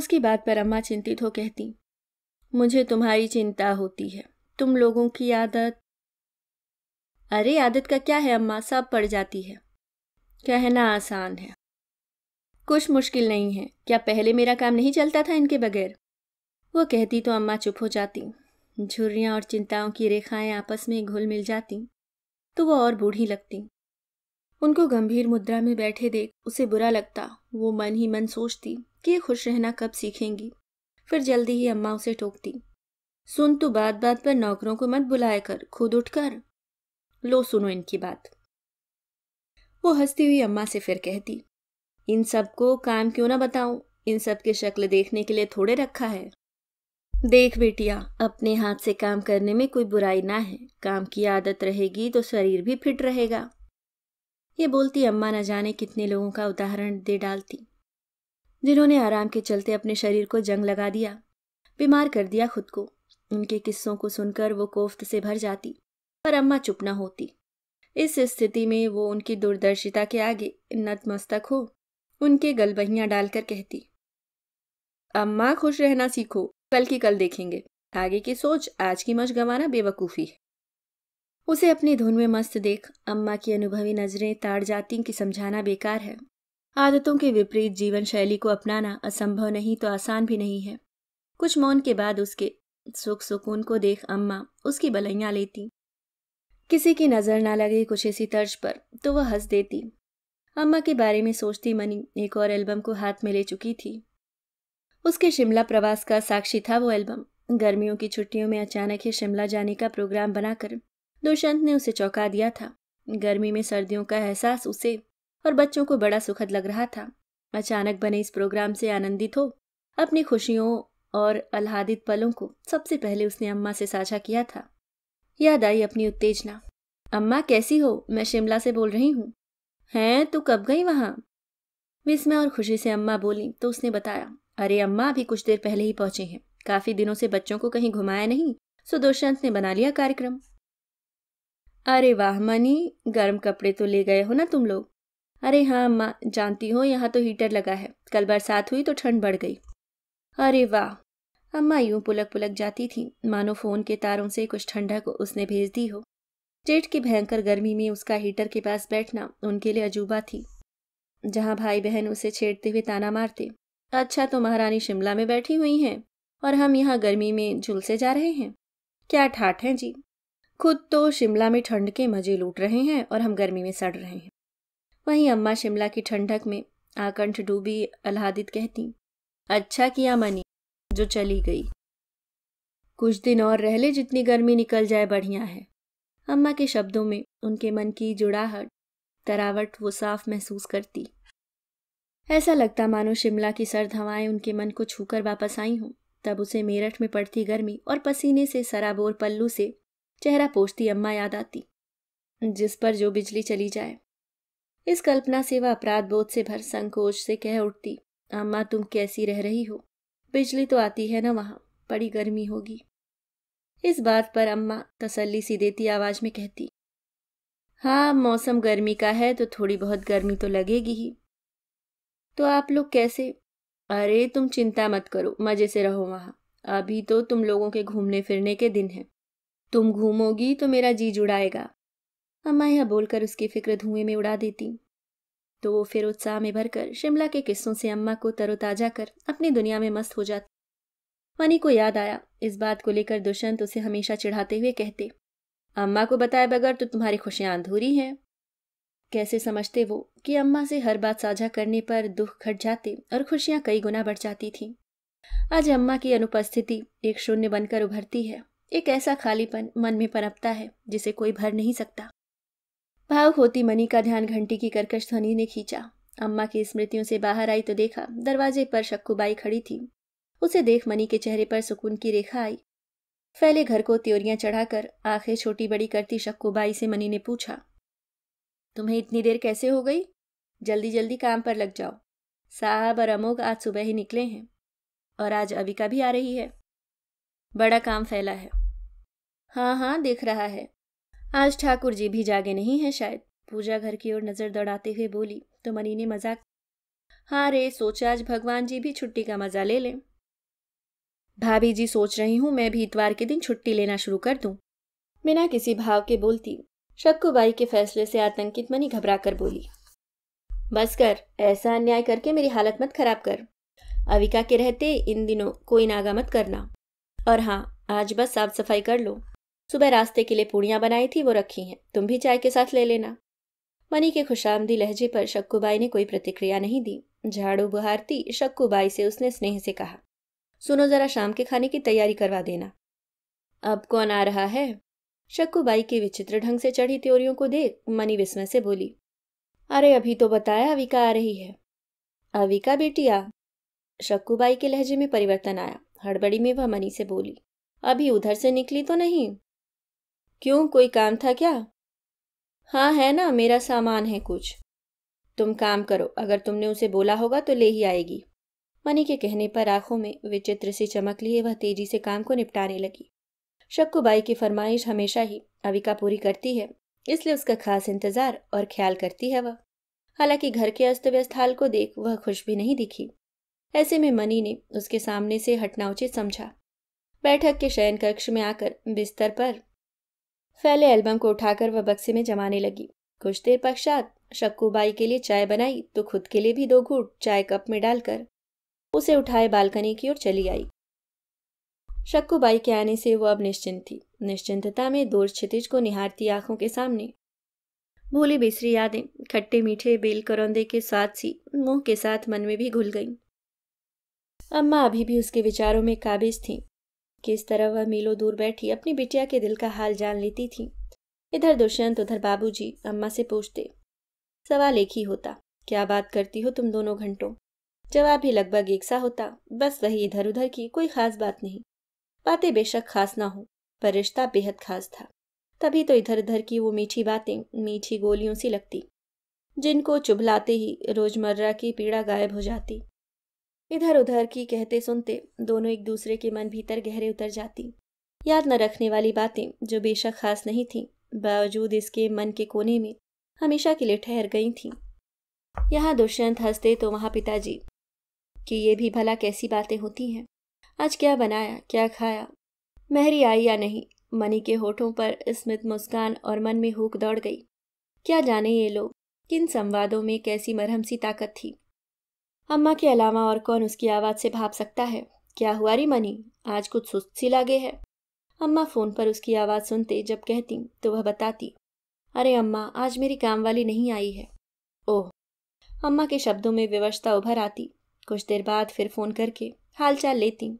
उसकी बात पर अम्मा चिंतित हो कहती मुझे तुम्हारी चिंता होती है तुम लोगों की आदत अरे आदत का क्या है अम्मा सब पड़ जाती है कहना आसान है कुछ मुश्किल नहीं है क्या पहले मेरा काम नहीं चलता था इनके बगैर वो कहती तो अम्मा चुप हो जाती झुर्रियाँ और चिंताओं की रेखाएं आपस में घुल मिल जाती तो वो और बूढ़ी लगती उनको गंभीर मुद्रा में बैठे देख उसे बुरा लगता वो मन ही मन सोचती कि ये खुश रहना कब सीखेंगी फिर जल्दी ही अम्मा उसे टोकती सुन तू बात बात पर नौकरों को मत बुलाया कर खुद उठ कर लो सुनो इनकी बात वो हंसती हुई अम्मा से फिर कहती इन सबको काम क्यों ना बताऊं इन सब के शक्ल देखने के लिए थोड़े रखा है देख बेटिया अपने हाथ से काम करने में कोई बुराई ना है काम की आदत रहेगी तो शरीर भी फिट रहेगा ये बोलती अम्मा न जाने कितने लोगों का उदाहरण दे डालती जिन्होंने आराम के चलते अपने शरीर को जंग लगा दिया बीमार कर दिया खुद को उनके किस्सों को सुनकर वो कोफ्त से भर जाती पर अम्मा चुप ना होती इस स्थिति में वो उनकी दूरदर्शिता के आगे नतमस्तक हो उनके गलबहियां डालकर कहती अम्मा खुश रहना सीखो कल की कल देखेंगे आगे की सोच आज की मश गंवाना बेवकूफ़ी है उसे अपनी धुन में मस्त देख अम्मा की अनुभवी नज़रें ताड़ जाती कि समझाना बेकार है आदतों के विपरीत जीवन शैली को अपनाना असंभव नहीं तो आसान भी नहीं है कुछ मौन के बाद उसके सुख सुकून को देख अम्मा उसकी बलैया लेती किसी की नज़र ना लगे कुछ इसी तर्ज पर तो वह हंस देती अम्मा के बारे में सोचती मनी एक और एल्बम को हाथ में ले चुकी थी उसके शिमला प्रवास का साक्षी था वो एल्बम गर्मियों की छुट्टियों में अचानक ही शिमला जाने का प्रोग्राम बनाकर दुष्यंत ने उसे चौंका दिया था गर्मी में सर्दियों का एहसास उसे और बच्चों को बड़ा सुखद लग रहा था अचानक बने इस प्रोग्राम से आनंदित हो अपनी खुशियों और आल्हादित पलों को सबसे पहले उसने अम्मा से साझा किया था याद आई अपनी उत्तेजना अम्मा कैसी हो मैं शिमला से बोल रही हूँ हैं तू कब गई वहाँ विस्मय और खुशी से अम्मा बोली तो उसने बताया अरे अम्मा अभी कुछ देर पहले ही पहुंचे हैं काफी दिनों से बच्चों को कहीं घुमाया नहीं सो दुष्यंत ने बना लिया कार्यक्रम अरे वाह मनी गर्म कपड़े तो ले गए हो ना तुम लोग अरे हाँ अम्मा जानती हो यहाँ तो हीटर लगा है कल बरसात हुई तो ठंड बढ़ गई अरे वाह अम्मा यूं पुलक पुलक जाती थी मानो फोन के तारों से कुछ ठंडक उसने भेज दी हो जेठ की भयंकर गर्मी में उसका हीटर के पास बैठना उनके लिए अजूबा थी जहाँ भाई बहन उसे छेड़ते हुए ताना मारते अच्छा तो महारानी शिमला में बैठी हुई हैं और हम यहाँ गर्मी में झुलसे जा रहे हैं क्या ठाठ हैं जी खुद तो शिमला में ठंड के मजे लूट रहे हैं और हम गर्मी में सड़ रहे हैं वहीं अम्मा शिमला की ठंडक में आकंठ डूबी अल्हादित कहती अच्छा किया मनी जो चली गई कुछ दिन और रह ले जितनी गर्मी निकल जाए बढ़िया है अम्मा के शब्दों में उनके मन की जुड़ाहट तरावट वो साफ महसूस करती ऐसा लगता मानो शिमला की सर्द हवाएं उनके मन को छूकर वापस आई हों तब उसे मेरठ में पड़ती गर्मी और पसीने से सराबोर पल्लू से चेहरा पोछती अम्मा याद आती जिस पर जो बिजली चली जाए इस कल्पना से वह अपराध बोध से भर संकोच से कह उठती अम्मा तुम कैसी रह रही हो बिजली तो आती है ना वहां बड़ी गर्मी होगी इस बात पर अम्मा तसल्ली सी देती आवाज में कहती हाँ मौसम गर्मी का है तो थोड़ी बहुत गर्मी तो लगेगी ही तो आप लोग कैसे अरे तुम चिंता मत करो मज़े से रहो वहाँ अभी तो तुम लोगों के घूमने फिरने के दिन हैं तुम घूमोगी तो मेरा जी जुड़ाएगा अम्मा यह बोलकर उसकी फिक्र धुएं में उड़ा देती तो वो फिर उत्साह में भरकर शिमला के किस्सों से अम्मा को तरोताजा कर अपनी दुनिया में मस्त हो जाती मनी को याद आया इस बात को लेकर दुष्यंत उसे हमेशा चिढ़ाते हुए कहते अम्मा को बताए बगैर तो तुम्हारी खुशियाँ अधूरी हैं कैसे समझते वो कि अम्मा से हर बात साझा करने पर दुख घट जाते और खुशियां कई गुना बढ़ जाती थीं आज अम्मा की अनुपस्थिति एक शून्य बनकर उभरती है एक ऐसा खालीपन मन में पनपता है जिसे कोई भर नहीं सकता भाव होती मनी का ध्यान घंटी की कर्कश ध्वनि ने खींचा अम्मा की स्मृतियों से बाहर आई तो देखा दरवाजे पर शक्कूबाई खड़ी थी उसे देख मनी के चेहरे पर सुकून की रेखा आई फैले घर को त्योरियां चढ़ाकर आंखें छोटी बड़ी करती शक्कूबाई से मनी ने पूछा तुम्हें इतनी देर कैसे हो गई जल्दी जल्दी काम पर लग जाओ साहब और अमोग आज सुबह ही निकले हैं और आज अविका भी आ रही है बड़ा काम फैला है हाँ हाँ देख रहा है आज ठाकुर जी भी जागे नहीं हैं शायद पूजा घर की ओर नज़र दौड़ाते हुए बोली तो मनी ने मजाक हाँ रे सोचा आज भगवान जी भी छुट्टी का मज़ा ले लें भाभी जी सोच रही हूँ मैं भी इतवार के दिन छुट्टी लेना शुरू कर दूँ बिना किसी भाव के बोलती शक्कूबाई के फैसले से आतंकित मनी घबरा कर बोली बस कर ऐसा अन्याय करके मेरी हालत मत खराब कर अविका के रहते इन दिनों कोई नागा मत करना और हाँ आज बस साफ सफाई कर लो सुबह रास्ते के लिए पूड़ियाँ बनाई थी वो रखी हैं तुम भी चाय के साथ ले लेना मनी के खुशामदी लहजे पर शक्कूबाई ने कोई प्रतिक्रिया नहीं दी झाड़ू बुहारती शक्कूबाई से उसने स्नेह से कहा सुनो जरा शाम के खाने की तैयारी करवा देना अब कौन आ रहा है शक्कूबाई की विचित्र ढंग से चढ़ी त्योरियों को देख मनी विस्मय से बोली अरे अभी तो बताया अविका आ रही है अविका बेटिया शक्कूबाई के लहजे में परिवर्तन आया हड़बड़ी में वह मनी से बोली अभी उधर से निकली तो नहीं क्यों कोई काम था क्या हाँ है ना मेरा सामान है कुछ तुम काम करो अगर तुमने उसे बोला होगा तो ले ही आएगी मनी के कहने पर आंखों में विचित्र सी चमक लिए वह तेजी से काम को निपटाने लगी शक्कूबाई की फरमाइश हमेशा ही अविका पूरी करती है इसलिए उसका खास इंतजार और ख्याल करती है वह हालांकि घर के अस्त व्यस्त हाल को देख वह खुश भी नहीं दिखी ऐसे में मनी ने उसके सामने से हटना उचित समझा बैठक के शयन कक्ष में आकर बिस्तर पर फैले एल्बम को उठाकर वह बक्से में जमाने लगी कुछ देर पश्चात शक्कूबाई के लिए चाय बनाई तो खुद के लिए भी दो घूट चाय कप में डालकर उसे उठाए बालकनी की ओर चली आई शक्कू बाई के आने से वो अब निश्चिंत थी निश्चिंतता में दूर क्षितिज को निहारती आंखों के सामने भोली बिसरी यादें खट्टे मीठे बेल करौंदे के साथ सी मुंह के साथ मन में भी घुल गईं अम्मा अभी भी उसके विचारों में काबिज थीं किस तरह वह मीलों दूर बैठी अपनी बिटिया के दिल का हाल जान लेती थी इधर दुष्यंत उधर बाबूजी अम्मा से पूछते सवाल एक ही होता क्या बात करती हो तुम दोनों घंटों जवाब भी लगभग एक सा होता बस वही इधर उधर की कोई खास बात नहीं बातें बेशक खास ना हो पर रिश्ता बेहद खास था तभी तो इधर उधर की वो मीठी बातें मीठी गोलियों सी लगती जिनको चुभलाते ही रोजमर्रा की पीड़ा गायब हो जाती इधर उधर की कहते सुनते दोनों एक दूसरे के मन भीतर गहरे उतर जाती याद न रखने वाली बातें जो बेशक खास नहीं थीं बावजूद इसके मन के कोने में हमेशा के लिए ठहर गई थी यहाँ दुष्यंत हंसते तो वहाँ पिताजी कि ये भी भला कैसी बातें होती हैं आज क्या बनाया क्या खाया महरी आई या नहीं मनी के होठों पर स्मित मुस्कान और मन में हुक दौड़ गई क्या जाने ये लोग किन संवादों में कैसी मरहम सी ताकत थी अम्मा के अलावा और कौन उसकी आवाज़ से भाप सकता है क्या हुआ रही मनी आज कुछ सुस्त सी लागे है अम्मा फ़ोन पर उसकी आवाज़ सुनते जब कहती तो वह बताती अरे अम्मा आज मेरी काम वाली नहीं आई है ओह अम्मा के शब्दों में विवशता उभर आती कुछ देर बाद फिर फ़ोन करके हालचाल लेती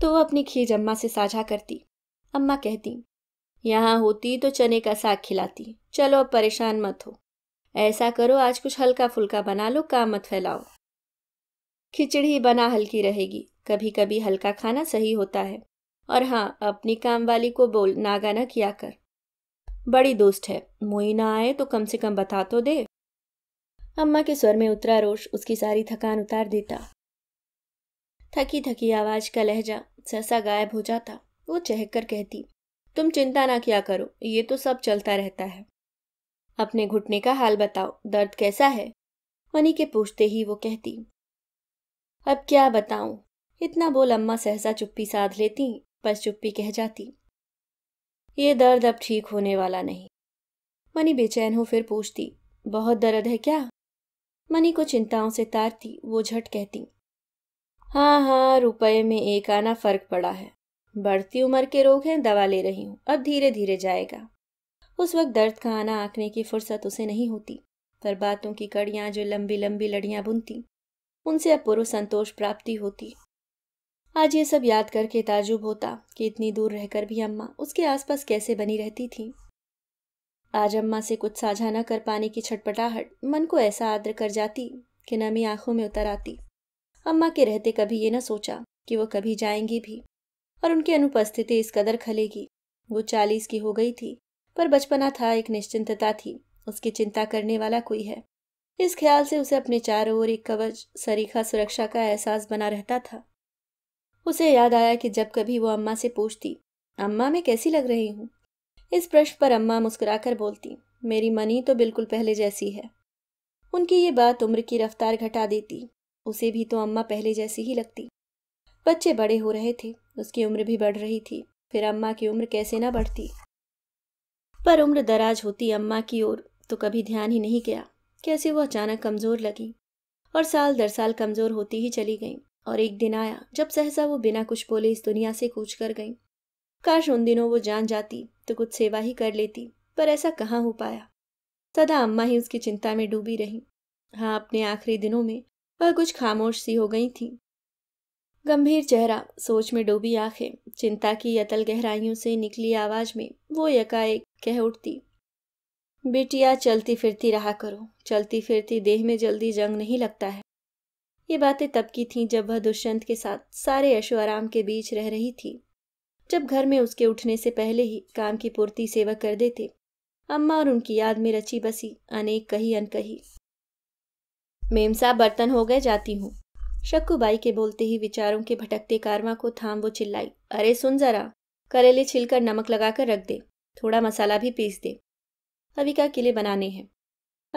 तो वह अपनी खीज अम्मा से साझा करती अम्मा कहती यहाँ होती तो चने का साग खिलाती चलो अब परेशान मत हो ऐसा करो आज कुछ हल्का फुल्का बना लो काम मत फैलाओ खिचड़ी बना हल्की रहेगी कभी कभी हल्का खाना सही होता है और हाँ अपनी काम वाली को बोल नागा ना किया कर बड़ी दोस्त है मोई ना आए तो कम से कम बता तो दे अम्मा के स्वर में उतरा रोष उसकी सारी थकान उतार देता थकी थकी आवाज का लहजा सहसा गायब हो जाता वो चहक कर कहती तुम चिंता ना किया करो ये तो सब चलता रहता है अपने घुटने का हाल बताओ दर्द कैसा है मनी के पूछते ही वो कहती अब क्या बताऊं इतना बोल अम्मा सहसा चुप्पी साध लेती बस चुप्पी कह जाती ये दर्द अब ठीक होने वाला नहीं मनी बेचैन हो फिर पूछती बहुत दर्द है क्या मनी को चिंताओं से तारती वो झट कहती हाँ हाँ रुपये में एक आना फर्क पड़ा है बढ़ती उम्र के रोग हैं दवा ले रही हूँ अब धीरे धीरे जाएगा उस वक्त दर्द का आना आंकने की फुर्सत उसे नहीं होती पर बातों की कड़ियाँ जो लंबी लंबी लड़ियाँ बुनती उनसे अब पूर्व संतोष प्राप्ति होती आज ये सब याद करके ताजुब होता कि इतनी दूर रहकर भी अम्मा उसके आसपास कैसे बनी रहती थी आज अम्मा से कुछ साझा न कर पाने की छटपटाहट मन को ऐसा आद्र कर जाती कि नमी आंखों में उतर आती अम्मा के रहते कभी ये न सोचा कि वो कभी जाएंगी भी और उनकी अनुपस्थिति इस कदर खलेगी वो चालीस की हो गई थी पर बचपना था एक निश्चिंतता थी उसकी चिंता करने वाला कोई है इस ख्याल से उसे अपने चारों ओर एक कवच सरीखा सुरक्षा का एहसास बना रहता था उसे याद आया कि जब कभी वो अम्मा से पूछती अम्मा मैं कैसी लग रही हूँ इस प्रश्न पर अम्मा मुस्कुराकर बोलती मेरी मनी तो बिल्कुल पहले जैसी है उनकी ये बात उम्र की रफ्तार घटा देती उसे भी तो अम्मा पहले जैसी ही लगती बच्चे बड़े हो रहे थे उसकी उम्र भी बढ़ रही थी फिर अम्मा की उम्र कैसे ना बढ़ती पर उम्र दराज होती अम्मा की ओर तो कभी ध्यान ही नहीं गया कैसे वो अचानक कमज़ोर लगी और साल दर साल कमज़ोर होती ही चली गई और एक दिन आया जब सहसा वो बिना कुछ बोले इस दुनिया से कूच कर गई काश उन दिनों वो जान जाती तो कुछ सेवा ही कर लेती पर ऐसा कहाँ हो पाया सदा अम्मा ही उसकी चिंता में डूबी रही हाँ अपने आखिरी दिनों में वह कुछ खामोश सी हो गई थी गंभीर चेहरा सोच में डूबी आंखें चिंता की अतल गहराइयों से निकली आवाज में वो यकाएक कह उठती बेटिया चलती फिरती रहा करो चलती फिरती देह में जल्दी जंग नहीं लगता है ये बातें तब की थीं जब वह दुष्यंत के साथ सारे यशो आराम के बीच रह रही थी जब घर में उसके उठने से पहले ही काम की पूर्ति सेवा कर देते अम्मा और उनकी याद में रची बसी अनेक कही अनकही मेम साहब बर्तन हो गए जाती हूँ शक्कूबाई के बोलते ही विचारों के भटकते कारवा को थाम वो चिल्लाई अरे सुन जरा करेले छिलकर नमक लगाकर रख दे थोड़ा मसाला भी पीस दे हविका किले बनाने हैं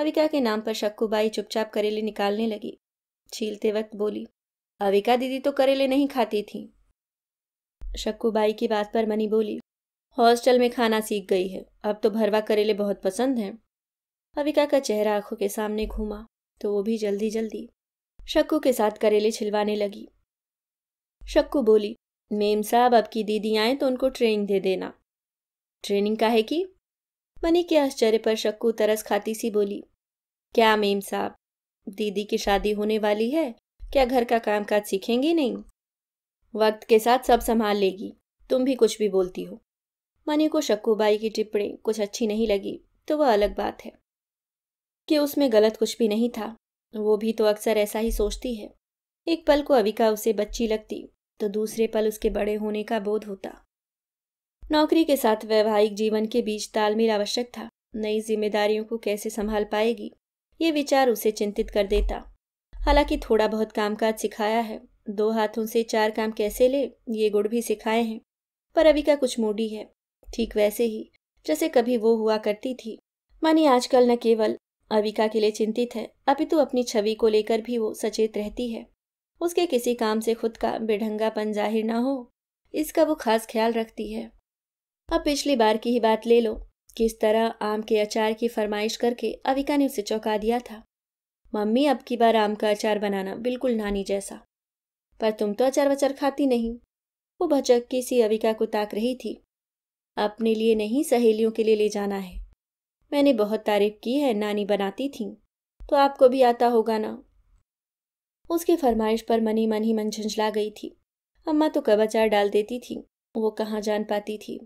अविका के नाम पर शक्कूबाई चुपचाप करेले निकालने लगी छीलते वक्त बोली अविका दीदी तो करेले नहीं खाती थी शक्कूबाई की बात पर मनी बोली हॉस्टल में खाना सीख गई है अब तो भरवा करेले बहुत पसंद हैं अविका का चेहरा आंखों के सामने घूमा तो वो भी जल्दी जल्दी शक्कू के साथ करेले छिलवाने लगी शक्कू बोली मेम साहब आपकी दीदी आए तो उनको ट्रेनिंग दे देना ट्रेनिंग का है कि मनी के आश्चर्य पर शक्कू तरस खाती सी बोली क्या मेम साहब दीदी की शादी होने वाली है क्या घर का काम काज सीखेंगी नहीं वक्त के साथ सब संभाल लेगी तुम भी कुछ भी बोलती हो मनी को शक्कू बाई की टिप्पणी कुछ अच्छी नहीं लगी तो वह अलग बात है कि उसमें गलत कुछ भी नहीं था वो भी तो अक्सर ऐसा ही सोचती है एक पल को अविका उसे बच्ची लगती तो दूसरे पल उसके बड़े होने का बोध होता नौकरी के साथ वैवाहिक जीवन के बीच तालमेल आवश्यक था नई जिम्मेदारियों को कैसे संभाल पाएगी ये विचार उसे चिंतित कर देता हालांकि थोड़ा बहुत कामकाज सिखाया है दो हाथों से चार काम कैसे ले ये गुड़ भी सिखाए हैं पर अविका कुछ मूडी है ठीक वैसे ही जैसे कभी वो हुआ करती थी मानी आजकल न केवल अविका के लिए चिंतित है अपितु तो अपनी छवि को लेकर भी वो सचेत रहती है उसके किसी काम से खुद का बेढंगापन जाहिर ना हो इसका वो खास ख्याल रखती है अब पिछली बार की ही बात ले लो किस तरह आम के अचार की फरमाइश करके अविका ने उसे चौंका दिया था मम्मी अब की बार आम का अचार बनाना बिल्कुल नानी जैसा पर तुम तो अचार वचार खाती नहीं वो भचक सी अविका को ताक रही थी अपने लिए नहीं सहेलियों के लिए ले जाना है मैंने बहुत तारीफ की है नानी बनाती थी तो आपको भी आता होगा ना उसकी फरमाइश पर मनी मन ही मन झंझला गई थी अम्मा तो कबाचार डाल देती थी वो कहाँ जान पाती थी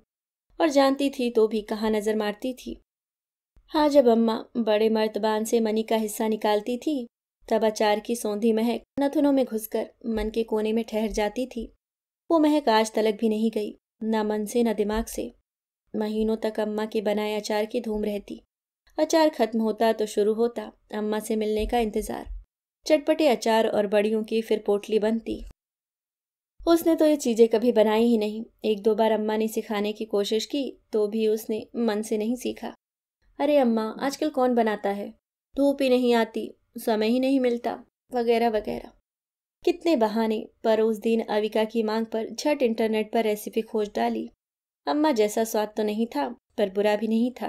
और जानती थी तो भी कहाँ नज़र मारती थी हाँ जब अम्मा बड़े मर्तबान से मनी का हिस्सा निकालती थी तब अचार की सौंधी महक नथुनों में घुसकर मन के कोने में ठहर जाती थी वो महक आज तलक भी नहीं गई ना मन से न दिमाग से महीनों तक अम्मा के बनाए अचार की धूम रहती अचार खत्म होता तो शुरू होता अम्मा से मिलने का इंतज़ार चटपटे अचार और बड़ियों की फिर पोटली बनती उसने तो ये चीज़ें कभी बनाई ही नहीं एक दो बार अम्मा ने सिखाने की कोशिश की तो भी उसने मन से नहीं सीखा अरे अम्मा आजकल कौन बनाता है धूप ही नहीं आती समय ही नहीं मिलता वगैरह वगैरह कितने बहाने पर उस दिन अविका की मांग पर झट इंटरनेट पर रेसिपी खोज डाली अम्मा जैसा स्वाद तो नहीं था पर बुरा भी नहीं था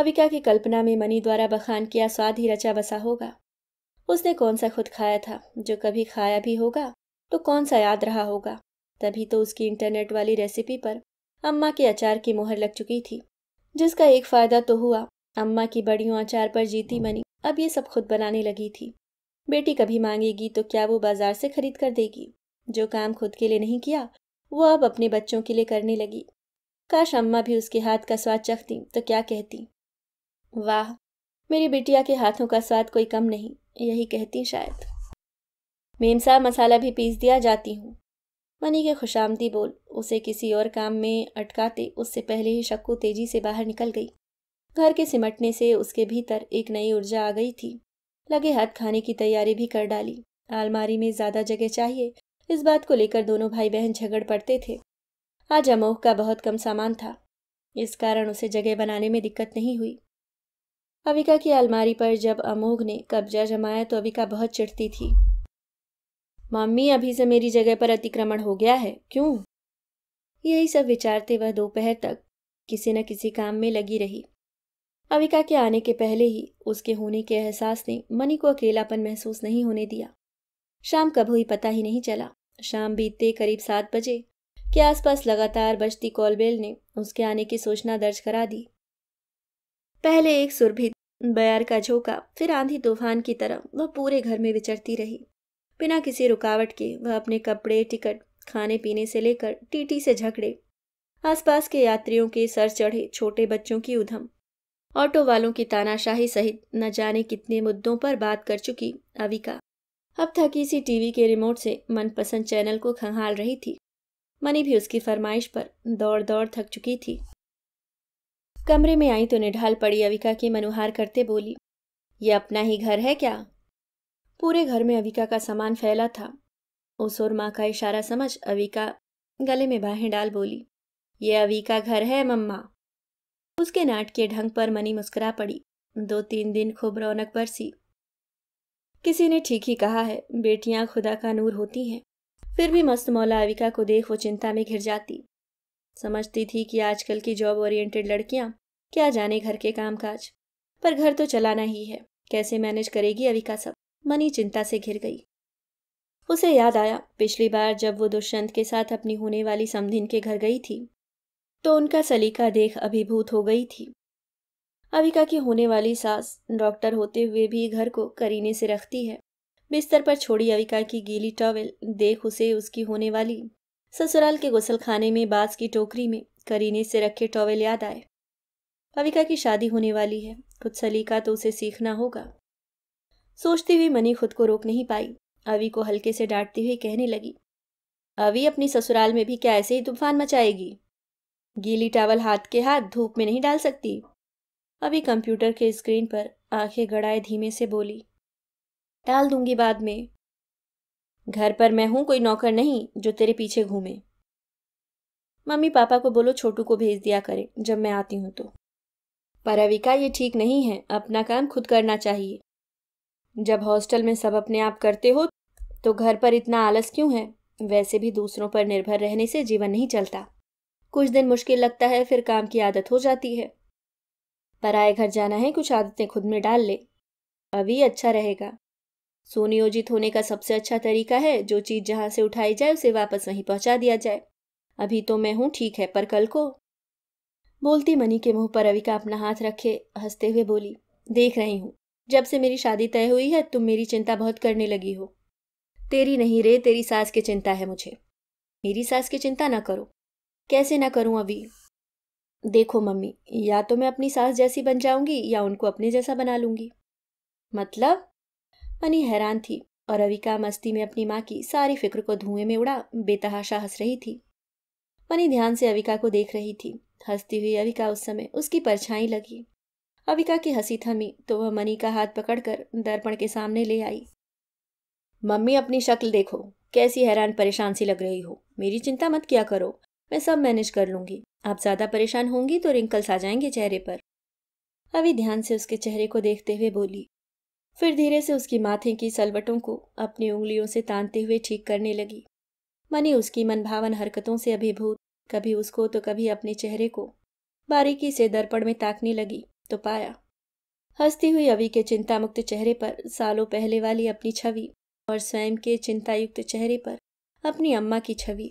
अविका की कल्पना में मनी द्वारा बखान किया स्वाद ही रचा बसा होगा उसने कौन सा खुद खाया था जो कभी खाया भी होगा तो कौन सा याद रहा होगा तभी तो उसकी इंटरनेट वाली रेसिपी पर अम्मा के अचार की मोहर लग चुकी थी जिसका एक फायदा तो हुआ अम्मा की बड़ियों अचार पर जीती मनी अब ये सब खुद बनाने लगी थी बेटी कभी मांगेगी तो क्या वो बाजार से खरीद कर देगी जो काम खुद के लिए नहीं किया वो अब अपने बच्चों के लिए करने लगी काश अम्मा भी उसके हाथ का स्वाद चखती तो क्या कहती वाह मेरी बिटिया के हाथों का स्वाद कोई कम नहीं यही कहती शायद मेमसा मसाला भी पीस दिया जाती हूँ मनी के खुशामदी बोल उसे किसी और काम में अटकाते उससे पहले ही शक्कू तेजी से बाहर निकल गई घर के सिमटने से उसके भीतर एक नई ऊर्जा आ गई थी लगे हाथ खाने की तैयारी भी कर डाली आलमारी में ज़्यादा जगह चाहिए इस बात को लेकर दोनों भाई बहन झगड़ पड़ते थे आज अमोह का बहुत कम सामान था इस कारण उसे जगह बनाने में दिक्कत नहीं हुई अविका की अलमारी पर जब अमोघ ने कब्जा जमाया तो अविका बहुत चिढ़ती थी मम्मी अभी से मेरी जगह पर अतिक्रमण हो गया है क्यों यही सब विचारते वह दोपहर तक किसी न किसी काम में लगी रही अविका के आने के पहले ही उसके होने के एहसास ने मनी को अकेलापन महसूस नहीं होने दिया शाम कब हुई पता ही नहीं चला शाम बीतते करीब सात बजे के आसपास लगातार बजती कॉलबेल ने उसके आने की सूचना दर्ज करा दी पहले एक सुरभि बयार का झोंका फिर आंधी तूफान की तरह वह पूरे घर में विचरती रही बिना किसी रुकावट के वह अपने कपड़े टिकट खाने पीने से लेकर टीटी से झगड़े आसपास के यात्रियों के सर चढ़े छोटे बच्चों की उधम ऑटो वालों की तानाशाही सहित न जाने कितने मुद्दों पर बात कर चुकी अविका अब तक इसी टीवी के रिमोट से मनपसंद चैनल को खंगाल रही थी मनी भी उसकी फरमाइश पर दौड़ दौड़ थक चुकी थी कमरे में आई तो निढाल पड़ी अविका की मनुहार करते बोली ये अपना ही घर है क्या पूरे घर में अविका का सामान फैला था उस और माँ का इशारा समझ अविका गले में बाहें डाल बोली ये अविका घर है मम्मा उसके नाटकीय ढंग पर मनी मुस्करा पड़ी दो तीन दिन खूब रौनक बरसी किसी ने ठीक ही कहा है बेटियां खुदा का नूर होती हैं फिर भी मस्त मौला अविका को देख वो चिंता में घिर जाती समझती थी कि आजकल की जॉब ओरिएंटेड लड़कियां क्या जाने घर के कामकाज पर घर तो चलाना ही है कैसे मैनेज करेगी अविका सब मनी चिंता से घिर गई उसे याद आया पिछली बार जब वो दुष्यंत के साथ अपनी होने वाली समधिन के घर गई थी तो उनका सलीका देख अभिभूत हो गई थी अविका की होने वाली सास डॉक्टर होते हुए भी घर को करीने से रखती है बिस्तर पर छोड़ी अविका की गीली टॉवेल देख उसे उसकी होने वाली ससुराल के गुसलखाने में बाज की टोकरी में करीने से रखे टॉवेल याद आए अविका की शादी होने वाली है कुछ सलीका तो उसे सीखना होगा सोचती हुई मनी खुद को रोक नहीं पाई अवी को हल्के से डांटती हुई कहने लगी अवी अपनी ससुराल में भी क्या ऐसे ही तूफान मचाएगी गीली टॉवल हाथ के हाथ धूप में नहीं डाल सकती अभी कंप्यूटर के स्क्रीन पर आंखें गड़ाए धीमे से बोली टाल दूंगी बाद में घर पर मैं हूं कोई नौकर नहीं जो तेरे पीछे घूमे मम्मी पापा को बोलो छोटू को भेज दिया करे जब मैं आती हूं तो पर अविका ये ठीक नहीं है अपना काम खुद करना चाहिए जब हॉस्टल में सब अपने आप करते हो तो घर पर इतना आलस क्यों है वैसे भी दूसरों पर निर्भर रहने से जीवन नहीं चलता कुछ दिन मुश्किल लगता है फिर काम की आदत हो जाती है आए घर जाना है कुछ आदतें खुद में डाल ले अभी अच्छा रहेगा सुनियोजित होने का सबसे अच्छा तरीका है जो चीज़ जहां से उठाई जाए उसे वापस वहीं पहुंचा दिया जाए अभी तो मैं हूं ठीक है पर कल को बोलती मनी के मुंह पर अविका अपना हाथ रखे हंसते हुए बोली देख रही हूँ जब से मेरी शादी तय हुई है तुम मेरी चिंता बहुत करने लगी हो तेरी नहीं रे तेरी सास की चिंता है मुझे मेरी सास की चिंता ना करो कैसे ना करूं अभी देखो मम्मी या तो मैं अपनी सास जैसी बन जाऊंगी या उनको अपने जैसा बना लूंगी मतलब मनी हैरान थी और अविका मस्ती में अपनी माँ की सारी फिक्र को धुएं में उड़ा बेतहाशा हंस रही थी मनी ध्यान से अविका को देख रही थी हंसती हुई अविका उस समय उसकी परछाई लगी अविका की हंसी थमी तो वह मनी का हाथ पकड़कर दर्पण के सामने ले आई मम्मी अपनी शक्ल देखो कैसी हैरान परेशान सी लग रही हो मेरी चिंता मत किया करो मैं सब मैनेज कर लूंगी आप ज़्यादा परेशान होंगी तो रिंकल्स आ जाएंगे चेहरे पर अभी ध्यान से उसके चेहरे को देखते हुए बोली फिर धीरे से उसकी माथे की सलवटों को अपनी उंगलियों से तानते हुए ठीक करने लगी मनी उसकी मनभावन हरकतों से अभिभूत कभी उसको तो कभी अपने चेहरे को बारीकी से दर्पण में ताकने लगी तो पाया हंसती हुई अवि के चिंतामुक्त चेहरे पर सालों पहले वाली अपनी छवि और स्वयं के चिंतायुक्त चेहरे पर अपनी अम्मा की छवि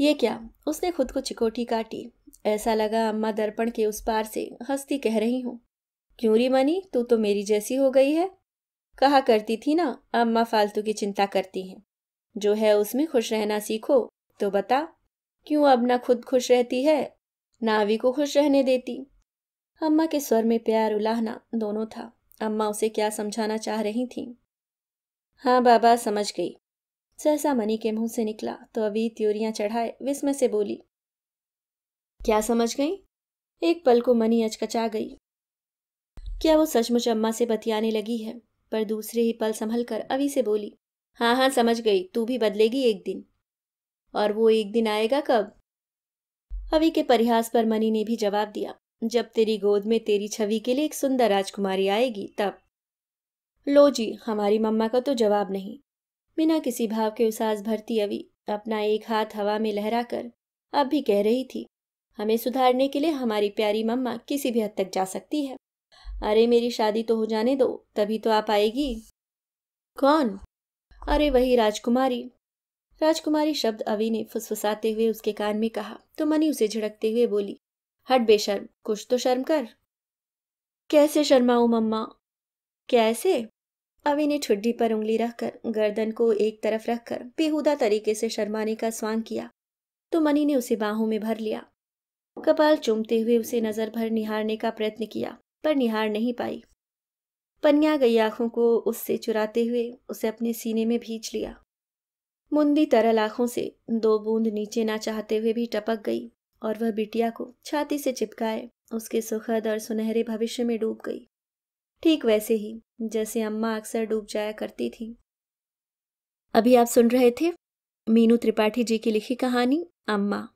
ये क्या उसने खुद को चिकोटी काटी ऐसा लगा अम्मा दर्पण के उस पार से हंसती कह रही हूँ क्यों री मनी तू तो मेरी जैसी हो गई है कहा करती थी ना अम्मा फालतू की चिंता करती हैं जो है उसमें खुश रहना सीखो तो बता क्यों अब ना खुद खुश रहती है ना अवी को खुश रहने देती अम्मा के स्वर में प्यार उलाहना दोनों था अम्मा उसे क्या समझाना चाह रही थी हाँ बाबा समझ गई सहसा मनी के मुंह से निकला तो अभी त्योरियां चढ़ाए विस्मय से बोली क्या समझ गई एक पल को मनी अचकचा गई क्या वो सचमुच अम्मा से बतियाने लगी है पर दूसरे ही पल संभल कर अभी से बोली हाँ हाँ समझ गई तू भी बदलेगी एक दिन और वो एक दिन आएगा कब अभी के परिहास पर मनी ने भी जवाब दिया जब तेरी गोद में तेरी छवि के लिए एक सुंदर राजकुमारी आएगी तब लो जी हमारी मम्मा का तो जवाब नहीं बिना किसी भाव के उसास भरती अवी अपना एक हाथ हवा में लहरा कर अब भी कह रही थी हमें सुधारने के लिए हमारी प्यारी मम्मा किसी भी हद तक जा सकती है अरे मेरी शादी तो हो जाने दो तभी तो आप आएगी कौन अरे वही राजकुमारी राजकुमारी शब्द अवि ने फुसफुसाते हुए उसके कान में कहा तो मनी उसे झड़कते हुए बोली हट बेशर्म कुछ तो शर्म कर कैसे शर्माऊ मम्मा कैसे अवि ने ठुड्डी पर उंगली रखकर गर्दन को एक तरफ रखकर बेहुदा तरीके से शर्माने का स्वांग किया तो मनी ने उसे बाहों में भर लिया कपाल चूमते हुए उसे नजर भर निहारने का प्रयत्न किया पर निहार नहीं पाई पन्या गई आंखों को उससे चुराते हुए उसे अपने सीने में भींच लिया मुंदी तरल आंखों से दो बूंद नीचे ना चाहते हुए भी टपक गई और वह बिटिया को छाती से चिपकाए उसके सुखद और सुनहरे भविष्य में डूब गई ठीक वैसे ही जैसे अम्मा अक्सर डूब जाया करती थी अभी आप सुन रहे थे मीनू त्रिपाठी जी की लिखी कहानी अम्मा